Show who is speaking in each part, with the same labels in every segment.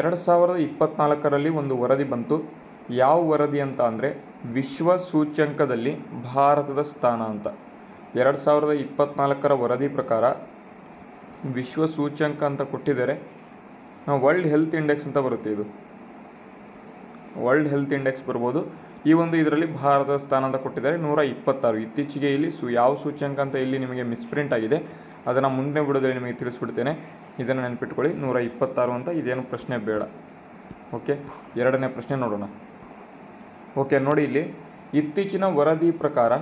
Speaker 1: ಎರಡು ಸಾವಿರದ ಇಪ್ಪತ್ನಾಲ್ಕರಲ್ಲಿ ಒಂದು ವರದಿ ಬಂತು ಯಾವ ವರದಿ ಅಂತ ಅಂದರೆ ವಿಶ್ವ ಸೂಚ್ಯಂಕದಲ್ಲಿ ಭಾರತದ ಸ್ಥಾನ ಅಂತ ಎರಡು ಸಾವಿರದ ಇಪ್ಪತ್ನಾಲ್ಕರ ವರದಿ ಪ್ರಕಾರ ವಿಶ್ವ ಸೂಚ್ಯಂಕ ಅಂತ ಕೊಟ್ಟಿದ್ದಾರೆ ವರ್ಲ್ಡ್ ಹೆಲ್ತ್ ಇಂಡೆಕ್ಸ್ ಅಂತ ಬರುತ್ತೆ ಇದು ವರ್ಲ್ಡ್ ಹೆಲ್ತ್ ಇಂಡೆಕ್ಸ್ ಬರ್ಬೋದು ಈ ಒಂದು ಇದರಲ್ಲಿ ಭಾರತದ ಸ್ಥಾನ ಅಂತ ಕೊಟ್ಟಿದ್ದಾರೆ ನೂರ ಇಪ್ಪತ್ತಾರು ಇತ್ತೀಚೆಗೆ ಇಲ್ಲಿ ಸು ಯಾವ ಸೂಚ್ಯಂಕ ಅಂತ ಇಲ್ಲಿ ನಿಮಗೆ ಮಿಸ್ಪ್ರಿಂಟ್ ಆಗಿದೆ ಅದನ್ನು ಮುಂದೆ ಬಿಡೋದ್ರೆ ನಿಮಗೆ ತಿಳಿಸ್ಬಿಡ್ತೇನೆ ಇದನ್ನು ನೆನಪಿಟ್ಕೊಳ್ಳಿ ನೂರ ಇಪ್ಪತ್ತಾರು ಅಂತ ಇದೇನು ಪ್ರಶ್ನೆ ಬೇಡ ಓಕೆ ಎರಡನೇ ಪ್ರಶ್ನೆ ನೋಡೋಣ ಓಕೆ ನೋಡಿ ಇಲ್ಲಿ ಇತ್ತೀಚಿನ ವರದಿ ಪ್ರಕಾರ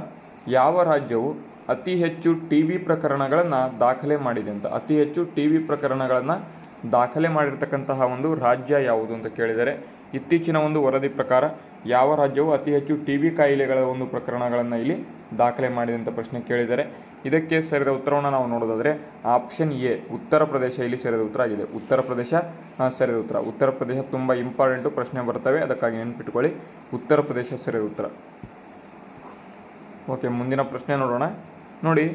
Speaker 1: ಯಾವ ರಾಜ್ಯವು ಅತಿ ಹೆಚ್ಚು ಟಿ ವಿ ಪ್ರಕರಣಗಳನ್ನು ದಾಖಲೆ ಮಾಡಿದೆ ಅಂತ ಅತಿ ಹೆಚ್ಚು ಟಿ ವಿ ಪ್ರಕರಣಗಳನ್ನು ದಾಖಲೆ ಮಾಡಿರ್ತಕ್ಕಂತಹ ಒಂದು ರಾಜ್ಯ ಯಾವುದು ಅಂತ ಕೇಳಿದರೆ ಇತ್ತೀಚಿನ ಒಂದು ವರದಿ ಪ್ರಕಾರ ಯಾವ ರಾಜ್ಯವು ಅತಿ ಹೆಚ್ಚು ಟಿ ಬಿ ಕಾಯಿಲೆಗಳ ಒಂದು ಪ್ರಕರಣಗಳನ್ನು ಇಲ್ಲಿ ದಾಖಲೆ ಮಾಡಿದೆ ಅಂತ ಪ್ರಶ್ನೆ ಕೇಳಿದ್ದಾರೆ ಇದಕ್ಕೆ ಸರಿದ ಉತ್ತರವನ್ನು ನಾವು ನೋಡೋದಾದರೆ ಆಪ್ಷನ್ ಎ ಉತ್ತರ ಪ್ರದೇಶ ಇಲ್ಲಿ ಸೇರಿದ ಉತ್ತರ ಆಗಿದೆ ಉತ್ತರ ಪ್ರದೇಶ ಸರಿದ ಉತ್ತರ ಉತ್ತರ ಪ್ರದೇಶ ತುಂಬ ಇಂಪಾರ್ಟೆಂಟು ಪ್ರಶ್ನೆ ಬರ್ತವೆ ಅದಕ್ಕಾಗಿ ನೆನ್ಪಿಟ್ಕೊಳ್ಳಿ ಉತ್ತರ ಪ್ರದೇಶ ಸರಿದ ಉತ್ತರ ಓಕೆ ಮುಂದಿನ ಪ್ರಶ್ನೆ ನೋಡೋಣ ನೋಡಿ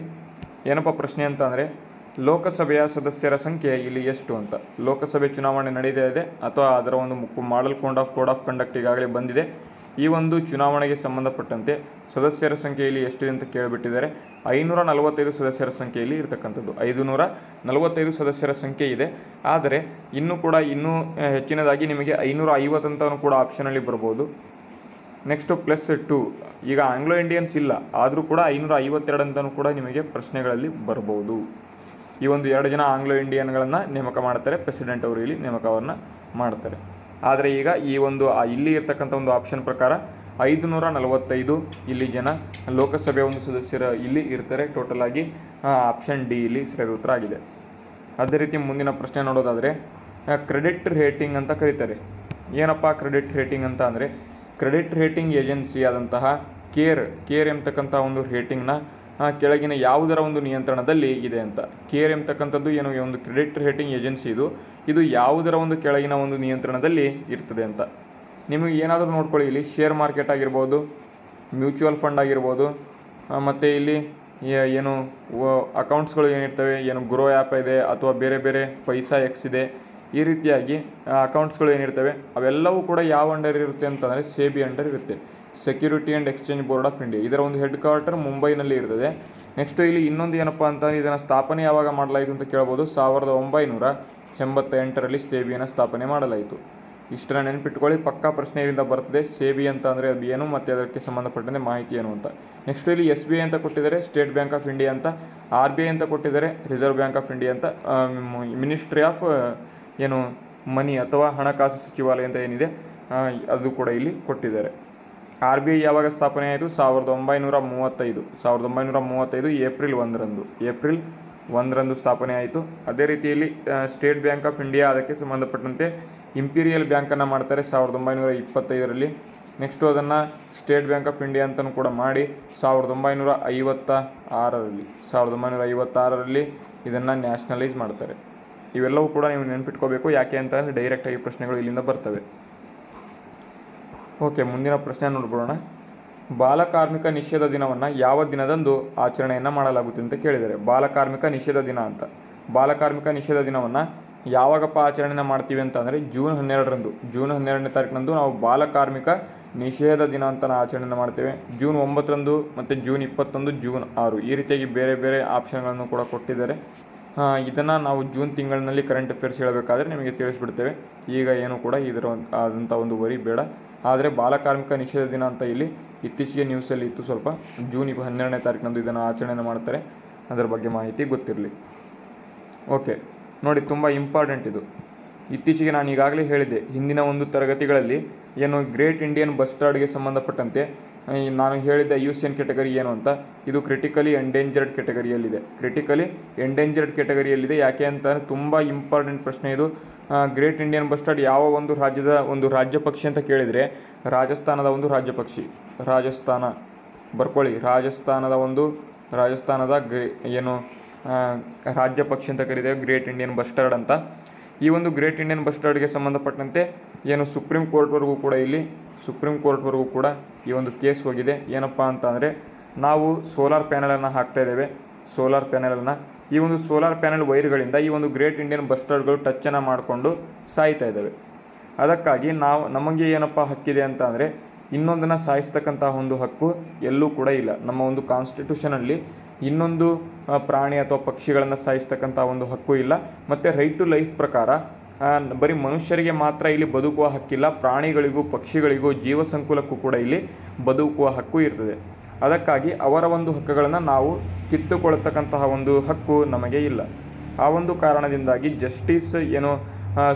Speaker 1: ಏನಪ್ಪ ಪ್ರಶ್ನೆ ಅಂತ ಅಂದರೆ ಲೋಕಸಭೆಯ ಸದಸ್ಯರ ಸಂಖ್ಯೆ ಇಲ್ಲಿ ಎಷ್ಟು ಅಂತ ಲೋಕಸಭೆ ಚುನಾವಣೆ ನಡೀತಾ ಇದೆ ಅಥವಾ ಅದರ ಒಂದು model code of code of conduct ಈಗಾಗಲೇ ಬಂದಿದೆ ಈ ಒಂದು ಚುನಾವಣೆಗೆ ಸಂಬಂಧಪಟ್ಟಂತೆ ಸದಸ್ಯರ ಸಂಖ್ಯೆಯಲ್ಲಿ ಎಷ್ಟಿದೆ ಅಂತ ಕೇಳಿಬಿಟ್ಟಿದ್ದಾರೆ ಐನೂರ ನಲವತ್ತೈದು ಸದಸ್ಯರ ಸಂಖ್ಯೆಯಲ್ಲಿ ಇರತಕ್ಕಂಥದ್ದು ಐದುನೂರ ನಲವತ್ತೈದು ಸದಸ್ಯರ ಸಂಖ್ಯೆ ಇದೆ ಆದರೆ ಇನ್ನೂ ಕೂಡ ಇನ್ನೂ ಹೆಚ್ಚಿನದಾಗಿ ನಿಮಗೆ ಐನೂರ ಐವತ್ತಂತನೂ ಕೂಡ ಆಪ್ಷನಲ್ಲಿ ಬರ್ಬೋದು ನೆಕ್ಸ್ಟು ಪ್ಲಸ್ ಟು ಈಗ ಆಂಗ್ಲೋ ಇಂಡಿಯನ್ಸ್ ಇಲ್ಲ ಆದರೂ ಕೂಡ ಐನೂರ ಐವತ್ತೆರಡು ಅಂತಲೂ ಕೂಡ ನಿಮಗೆ ಪ್ರಶ್ನೆಗಳಲ್ಲಿ ಬರ್ಬೋದು ಈ ಒಂದು ಎರಡು ಜನ ಆಂಗ್ಲೋ ಇಂಡಿಯನ್ಗಳನ್ನು ನೇಮಕ ಮಾಡ್ತಾರೆ ಪ್ರೆಸಿಡೆಂಟ್ ಅವರು ಇಲ್ಲಿ ನೇಮಕವನ್ನು ಮಾಡ್ತಾರೆ ಆದರೆ ಈಗ ಈ ಒಂದು ಇಲ್ಲಿ ಇರ್ತಕ್ಕಂಥ ಒಂದು ಆಪ್ಷನ್ ಪ್ರಕಾರ ಐದುನೂರ ನಲವತ್ತೈದು ಇಲ್ಲಿ ಜನ ಲೋಕಸಭೆಯ ಒಂದು ಸದಸ್ಯರ ಇಲ್ಲಿ ಇರ್ತಾರೆ ಟೋಟಲ್ ಆಗಿ ಆಪ್ಷನ್ ಡಿ ಇಲ್ಲಿ ಸರಿಯಾದ ಉತ್ತರ ಆಗಿದೆ ಅದೇ ರೀತಿ ಮುಂದಿನ ಪ್ರಶ್ನೆ ನೋಡೋದಾದರೆ ಕ್ರೆಡಿಟ್ ರೇಟಿಂಗ್ ಅಂತ ಕರೀತಾರೆ ಏನಪ್ಪ ಕ್ರೆಡಿಟ್ ರೇಟಿಂಗ್ ಅಂತ ಅಂದರೆ ಕ್ರೆಡಿಟ್ ರೇಟಿಂಗ್ ಏಜೆನ್ಸಿ ಆದಂತಹ ಕೇರ್ ಕೇರ್ ಎಂಬತಕ್ಕಂಥ ಒಂದು ರೇಟಿಂಗ್ನ ಕೆಳಗಿನ ಯಾವುದರ ಒಂದು ನಿಯಂತ್ರಣದಲ್ಲಿ ಇದೆ ಅಂತ ಕೇರ್ ಎಂತಕ್ಕಂಥದ್ದು ಏನು ಒಂದು ಕ್ರೆಡಿಟ್ ರೇಟಿಂಗ್ ಏಜೆನ್ಸಿ ಇದು ಇದು ಯಾವುದರ ಒಂದು ಕೆಳಗಿನ ಒಂದು ನಿಯಂತ್ರಣದಲ್ಲಿ ಇರ್ತದೆ ಅಂತ ನಿಮಗೆ ಏನಾದರೂ ನೋಡ್ಕೊಳ್ಳಿ ಇಲ್ಲಿ ಶೇರ್ ಮಾರ್ಕೆಟ್ ಆಗಿರ್ಬೋದು ಮ್ಯೂಚುವಲ್ ಫಂಡ್ ಆಗಿರ್ಬೋದು ಮತ್ತು ಇಲ್ಲಿ ಏನು ಅಕೌಂಟ್ಸ್ಗಳು ಏನಿರ್ತವೆ ಏನು ಗ್ರೋ ಆ್ಯಪ್ ಇದೆ ಅಥವಾ ಬೇರೆ ಬೇರೆ ಪೈಸಾ ಎಕ್ಸ್ ಇದೆ ಈ ರೀತಿಯಾಗಿ ಅಕೌಂಟ್ಸ್ಗಳು ಏನಿರ್ತವೆ ಅವೆಲ್ಲವೂ ಕೂಡ ಯಾವ ಅಂಡರ್ ಇರುತ್ತೆ ಅಂತಂದರೆ ಸೇಬಿ ಅಂಡರ್ ಇರುತ್ತೆ security and exchange board of India ಇದರ ಒಂದು ಹೆಡ್ ಕ್ವಾರ್ಟರ್ ಮುಂಬೈನಲ್ಲಿ ಇರ್ತದೆ ನೆಕ್ಸ್ಟ್ ಇಲ್ಲಿ ಇನ್ನೊಂದು ಏನಪ್ಪ ಅಂತ ಇದನ್ನು ಸ್ಥಾಪನೆ ಯಾವಾಗ ಮಾಡಲಾಯಿತು ಅಂತ ಕೇಳ್ಬೋದು ಸಾವಿರದ ಒಂಬೈನೂರ ಎಂಬತ್ತೆಂಟರಲ್ಲಿ ಸೇಬಿಯನ್ನು ಸ್ಥಾಪನೆ ಮಾಡಲಾಯಿತು ಇಷ್ಟನ್ನು ನೆನಪಿಟ್ಕೊಳ್ಳಿ ಪಕ್ಕಾ ಪ್ರಶ್ನೆ ಇಲ್ಲಿಂದ ಬರ್ತದೆ ಸೇಬಿ ಅಂತ ಅಂದರೆ ಅದು ಏನು ಮತ್ತು ಅದಕ್ಕೆ ಸಂಬಂಧಪಟ್ಟಂತೆ ಮಾಹಿತಿ ಏನು ಅಂತ ನೆಕ್ಸ್ಟ್ ಇಲ್ಲಿ ಎಸ್ ಬಿ ಐ ಅಂತ ಕೊಟ್ಟಿದ್ದಾರೆ ಸ್ಟೇಟ್ ಬ್ಯಾಂಕ್ ಆಫ್ ಇಂಡಿಯಾ ಅಂತ ಆರ್ ಬಿ ಐ ಅಂತ ಕೊಟ್ಟಿದ್ದಾರೆ ರಿಸರ್ವ್ ಬ್ಯಾಂಕ್ ಆಫ್ ಇಂಡಿಯಾ ಅಂತ ಮಿನಿಸ್ಟ್ರಿ ಆಫ್ ಏನು ಮನಿ ಅಥವಾ ಹಣಕಾಸು ಸಚಿವಾಲಯ ಅಂತ ಏನಿದೆ ಅದು ಕೂಡ ಇಲ್ಲಿ ಕೊಟ್ಟಿದ್ದಾರೆ ಆರ್ ಬಿ ಐ ಯಾವಾಗ ಸ್ಥಾಪನೆ ಆಯಿತು ಸಾವಿರದ ಒಂಬೈನೂರ ಮೂವತ್ತೈದು ಸಾವಿರದ ಒಂಬೈನೂರ ಮೂವತ್ತೈದು ಏಪ್ರಿಲ್ ಒಂದರಂದು ಏಪ್ರಿಲ್ ಒಂದರಂದು ಸ್ಥಾಪನೆ ಆಯಿತು ಅದೇ ರೀತಿಯಲ್ಲಿ ಸ್ಟೇಟ್ ಬ್ಯಾಂಕ್ ಆಫ್ ಇಂಡಿಯಾ ಅದಕ್ಕೆ ಸಂಬಂಧಪಟ್ಟಂತೆ ಇಂಪೀರಿಯಲ್ ಬ್ಯಾಂಕನ್ನು ಮಾಡ್ತಾರೆ ಸಾವಿರದ ಒಂಬೈನೂರ ಇಪ್ಪತ್ತೈದರಲ್ಲಿ ನೆಕ್ಸ್ಟು ಅದನ್ನು ಸ್ಟೇಟ್ ಬ್ಯಾಂಕ್ ಆಫ್ ಇಂಡಿಯಾ ಅಂತಲೂ ಕೂಡ ಮಾಡಿ ಸಾವಿರದ ಒಂಬೈನೂರ ಐವತ್ತ ಆರರಲ್ಲಿ ಸಾವಿರದ ಒಂಬೈನೂರ ಐವತ್ತಾರರಲ್ಲಿ ಇದನ್ನು ನ್ಯಾಷನಲೈಸ್ ಮಾಡ್ತಾರೆ ಇವೆಲ್ಲವೂ ಕೂಡ ನೀವು ನೆನಪಿಟ್ಕೋಬೇಕು ಯಾಕೆ ಅಂತಂದರೆ ಡೈರೆಕ್ಟಾಗಿ ಪ್ರಶ್ನೆಗಳು ಇಲ್ಲಿಂದ ಬರ್ತವೆ ಓಕೆ ಮುಂದಿನ ಪ್ರಶ್ನೆ ನೋಡ್ಬಿಡೋಣ ಬಾಲಕಾರ್ಮಿಕ ನಿಷೇಧ ದಿನವನ್ನು ಯಾವ ದಿನದಂದು ಆಚರಣೆಯನ್ನು ಮಾಡಲಾಗುತ್ತೆ ಅಂತ ಕೇಳಿದ್ದಾರೆ ಬಾಲಕಾರ್ಮಿಕ ನಿಷೇಧ ದಿನ ಅಂತ ಬಾಲಕಾರ್ಮಿಕ ನಿಷೇಧ ದಿನವನ್ನು ಯಾವಾಗಪ್ಪ ಆಚರಣೆ ಮಾಡ್ತೀವಿ ಅಂತಂದರೆ ಜೂನ್ ಹನ್ನೆರಡರಂದು ಜೂನ್ ಹನ್ನೆರಡನೇ ತಾರೀಕಿನಂದು ನಾವು ಬಾಲಕಾರ್ಮಿಕ ನಿಷೇಧ ದಿನ ಅಂತ ಆಚರಣೆ ಮಾಡ್ತೇವೆ ಜೂನ್ ಒಂಬತ್ತರಂದು ಮತ್ತು ಜೂನ್ ಇಪ್ಪತ್ತೊಂದು ಜೂನ್ ಆರು ಈ ರೀತಿಯಾಗಿ ಬೇರೆ ಬೇರೆ ಆಪ್ಷನ್ಗಳನ್ನು ಕೂಡ ಕೊಟ್ಟಿದ್ದಾರೆ ಇದನ್ನು ನಾವು ಜೂನ್ ತಿಂಗಳಿನಲ್ಲಿ ಕರೆಂಟ್ ಅಫೇರ್ಸ್ ಹೇಳಬೇಕಾದ್ರೆ ನಿಮಗೆ ತಿಳಿಸ್ಬಿಡ್ತೇವೆ ಈಗ ಏನು ಕೂಡ ಇದರ ಆದಂಥ ಒಂದು ವರಿ ಬೇಡ ಆದರೆ ಬಾಲಕಾರ್ಮಿಕ ನಿಷೇಧ ದಿನ ಅಂತ ಇಲ್ಲಿ ಇತ್ತೀಚೆಗೆ ನ್ಯೂಸಲ್ಲಿ ಇತ್ತು ಸ್ವಲ್ಪ ಜೂನ್ ಇಪ್ಪ ಹನ್ನೆರಡನೇ ತಾರೀಕಿನಂದು ಇದನ್ನು ಆಚರಣೆಯನ್ನು ಮಾಡ್ತಾರೆ ಅದರ ಬಗ್ಗೆ ಮಾಹಿತಿ ಗೊತ್ತಿರಲಿ ಓಕೆ ನೋಡಿ ತುಂಬ ಇಂಪಾರ್ಟೆಂಟ್ ಇದು ಇತ್ತೀಚೆಗೆ ನಾನು ಈಗಾಗಲೇ ಹೇಳಿದ್ದೆ ಹಿಂದಿನ ಒಂದು ತರಗತಿಗಳಲ್ಲಿ ಏನು ಗ್ರೇಟ್ ಇಂಡಿಯನ್ ಬಸ್ ಸ್ಟಾರ್ಡ್ಗೆ ಸಂಬಂಧಪಟ್ಟಂತೆ ನಾನು ಹೇಳಿದ್ದೆ ಯು ಸಿ ಎನ್ ಕೆಟಗರಿ ಏನು ಅಂತ ಇದು ಕ್ರಿಟಿಕಲಿ ಎಂಡೇಂಜರ್ಡ್ ಕೆಟಗರಿಯಲ್ಲಿದೆ ಕ್ರಿಟಿಕಲಿ ಎಂಡೇಂಜರ್ಡ್ ಕೆಟಗರಿಯಲ್ಲಿದೆ ಯಾಕೆ ಅಂತ ತುಂಬ ಇಂಪಾರ್ಟೆಂಟ್ ಪ್ರಶ್ನೆ ಇದು ಗ್ರೇಟ್ ಇಂಡಿಯನ್ ಬಸ್ಟರ್ಡ್ ಯಾವ ಒಂದು ರಾಜ್ಯದ ಒಂದು ರಾಜ್ಯ ಪಕ್ಷಿ ಅಂತ ಕೇಳಿದರೆ ರಾಜಸ್ಥಾನದ ಒಂದು ರಾಜ್ಯ ಪಕ್ಷಿ ರಾಜಸ್ಥಾನ ಬರ್ಕೊಳ್ಳಿ ರಾಜಸ್ಥಾನದ ಒಂದು ರಾಜಸ್ಥಾನದ ಗ್ರೇ ಏನು ರಾಜ್ಯ ಪಕ್ಷಿ ಅಂತ ಕರೀತೇವೆ ಗ್ರೇಟ್ ಇಂಡಿಯನ್ ಬಸ್ಟರ್ಡ್ ಅಂತ ಈ ಒಂದು ಗ್ರೇಟ್ ಇಂಡಿಯನ್ ಬಸ್ಟರ್ಡ್ಗೆ ಸಂಬಂಧಪಟ್ಟಂತೆ ಏನು ಸುಪ್ರೀಂ ಕೋರ್ಟ್ವರೆಗೂ ಕೂಡ ಇಲ್ಲಿ ಸುಪ್ರೀಂ ಕೋರ್ಟ್ವರೆಗೂ ಕೂಡ ಈ ಒಂದು ಕೇಸ್ ಹೋಗಿದೆ ಏನಪ್ಪ ಅಂತಂದರೆ ನಾವು ಸೋಲಾರ್ ಪ್ಯಾನೆಲನ್ನು ಹಾಕ್ತಾ ಇದ್ದೇವೆ ಸೋಲಾರ್ ಪ್ಯಾನೆಲನ್ನು ಈ ಒಂದು ಸೋಲಾರ್ ಪ್ಯಾನೆಲ್ ವೈರ್ಗಳಿಂದ ಈ ಒಂದು ಗ್ರೇಟ್ ಇಂಡಿಯನ್ ಸ್ಟಾಂಡ್ಗಳು ಟಚ್ಚನ್ನು ಮಾಡಿಕೊಂಡು ಸಾಯ್ತಾ ಇದ್ದಾವೆ ಅದಕ್ಕಾಗಿ ನಾವು ನಮಗೆ ಏನಪ್ಪ ಹಕ್ಕಿದೆ ಅಂತ ಅಂದರೆ ಇನ್ನೊಂದನ್ನು ಸಾಯಿಸ್ತಕ್ಕಂಥ ಒಂದು ಹಕ್ಕು ಎಲ್ಲೂ ಕೂಡ ಇಲ್ಲ ನಮ್ಮ ಒಂದು ಕಾನ್ಸ್ಟಿಟ್ಯೂಷನಲ್ಲಿ ಇನ್ನೊಂದು ಪ್ರಾಣಿ ಅಥವಾ ಪಕ್ಷಿಗಳನ್ನು ಸಾಯಿಸ್ತಕ್ಕಂಥ ಒಂದು ಹಕ್ಕು ಇಲ್ಲ ಮತ್ತು ರೈಟ್ ಟು ಲೈಫ್ ಪ್ರಕಾರ ಬರೀ ಮನುಷ್ಯರಿಗೆ ಮಾತ್ರ ಇಲ್ಲಿ ಬದುಕುವ ಹಕ್ಕಿಲ್ಲ ಪ್ರಾಣಿಗಳಿಗೂ ಪಕ್ಷಿಗಳಿಗೂ ಜೀವಸಂಕುಲಕ್ಕೂ ಕೂಡ ಇಲ್ಲಿ ಬದುಕುವ ಹಕ್ಕು ಇರ್ತದೆ ಅದಕ್ಕಾಗಿ ಅವರ ಒಂದು ಹಕ್ಕುಗಳನ್ನು ನಾವು ಕಿತ್ತುಕೊಳ್ಳತಕ್ಕಂತಹ ಒಂದು ಹಕ್ಕು ನಮಗೆ ಇಲ್ಲ ಆ ಒಂದು ಕಾರಣದಿಂದಾಗಿ ಜಸ್ಟಿಸ್ ಏನು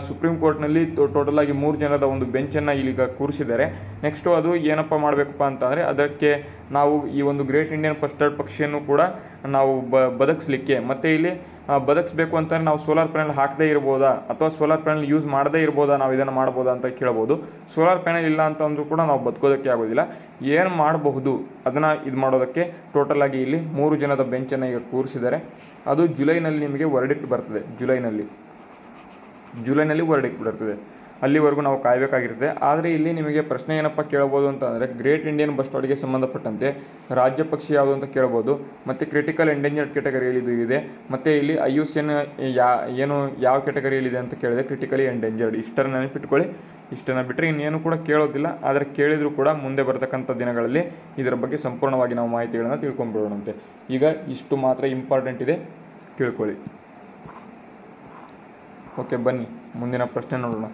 Speaker 1: ಸುಪ್ರೀಂ ಕೋರ್ಟ್ನಲ್ಲಿ ಟೋಟಲ್ ಆಗಿ ಮೂರು ಜನದ ಒಂದು ಬೆಂಚನ್ನು ಇಲ್ಲಿಗ ಕೂರಿಸಿದ್ದಾರೆ ನೆಕ್ಸ್ಟು ಅದು ಏನಪ್ಪ ಮಾಡಬೇಕಪ್ಪ ಅಂತಂದರೆ ಅದಕ್ಕೆ ನಾವು ಈ ಒಂದು ಗ್ರೇಟ್ ಇಂಡಿಯನ್ ಫಸ್ಟ್ ಪಕ್ಷಿಯನ್ನು ಕೂಡ ನಾವು ಬದುಕಿಸ್ಲಿಕ್ಕೆ ಮತ್ತು ಇಲ್ಲಿ ಬದುಕಿಸ್ಬೇಕು ಅಂತಂದರೆ ನಾವು ಸೋಲಾರ್ ಪ್ಯಾನೆಲ್ ಹಾಕದೇ ಇರ್ಬೋದಾ ಅಥವಾ ಸೋಲಾರ್ ಪ್ಯಾನಲ್ ಯೂಸ್ ಮಾಡದೇ ಇರ್ಬೋದಾ ನಾವು ಇದನ್ನು ಮಾಡ್ಬೋದಾ ಅಂತ ಕೇಳ್ಬೋದು ಸೋಲಾರ್ ಪ್ಯಾನೆಲ್ ಇಲ್ಲ ಅಂತ ಅಂದರೂ ಕೂಡ ನಾವು ಬದುಕೋದಕ್ಕೆ ಆಗೋದಿಲ್ಲ ಏನು ಮಾಡಬಹುದು ಅದನ್ನು ಇದು ಮಾಡೋದಕ್ಕೆ ಟೋಟಲ್ ಆಗಿ ಇಲ್ಲಿ ಮೂರು ಜನದ ಬೆಂಚನ್ನು ಈಗ ಕೂರಿಸಿದರೆ ಅದು ಜುಲೈನಲ್ಲಿ ನಿಮಗೆ ವರ್ಡಿಕ್ಟ್ ಬರ್ತದೆ ಜುಲೈನಲ್ಲಿ ಜುಲೈನಲ್ಲಿ ವರ್ಡಿಕ್ಟ್ ಬರ್ತದೆ ಅಲ್ಲಿವರೆಗೂ ನಾವು ಕಾಯಬೇಕಾಗಿರುತ್ತೆ ಆದರೆ ಇಲ್ಲಿ ನಿಮಗೆ ಪ್ರಶ್ನೆ ಏನಪ್ಪ ಕೇಳ್ಬೋದು ಅಂತ ಅಂದರೆ ಗ್ರೇಟ್ ಇಂಡಿಯನ್ ಬಸ್ ಸಂಬಂಧಪಟ್ಟಂತೆ ರಾಜ್ಯ ಪಕ್ಷಿ ಯಾವುದು ಅಂತ ಕೇಳ್ಬೋದು ಮತ್ತು ಕ್ರಿಟಿಕಲ್ ಎಂಡೇಂಜರ್ಡ್ ಕೆಟಗರಿಯಲ್ಲಿ ಇದು ಇದೆ ಮತ್ತು ಇಲ್ಲಿ ಐ ಯು ಸಿ ಯಾ ಏನು ಯಾವ ಇದೆ ಅಂತ ಕೇಳಿದೆ ಕ್ರಿಟಿಕಲಿ ಎಂಡೇಂಜರ್ಡ್ ಇಷ್ಟರ ನೆನಪಿಟ್ಕೊಳ್ಳಿ ಇಷ್ಟನ್ನು ಬಿಟ್ಟರೆ ಇನ್ನೇನು ಕೂಡ ಕೇಳೋದಿಲ್ಲ ಆದರೆ ಕೇಳಿದರೂ ಕೂಡ ಮುಂದೆ ಬರತಕ್ಕಂಥ ದಿನಗಳಲ್ಲಿ ಇದರ ಬಗ್ಗೆ ಸಂಪೂರ್ಣವಾಗಿ ನಾವು ಮಾಹಿತಿಗಳನ್ನು ತಿಳ್ಕೊಂಡ್ಬಿಡೋಣಂತೆ ಈಗ ಇಷ್ಟು ಮಾತ್ರ ಇಂಪಾರ್ಟೆಂಟ್ ಇದೆ ತಿಳ್ಕೊಳ್ಳಿ ಓಕೆ ಬನ್ನಿ ಮುಂದಿನ ಪ್ರಶ್ನೆ ನೋಡೋಣ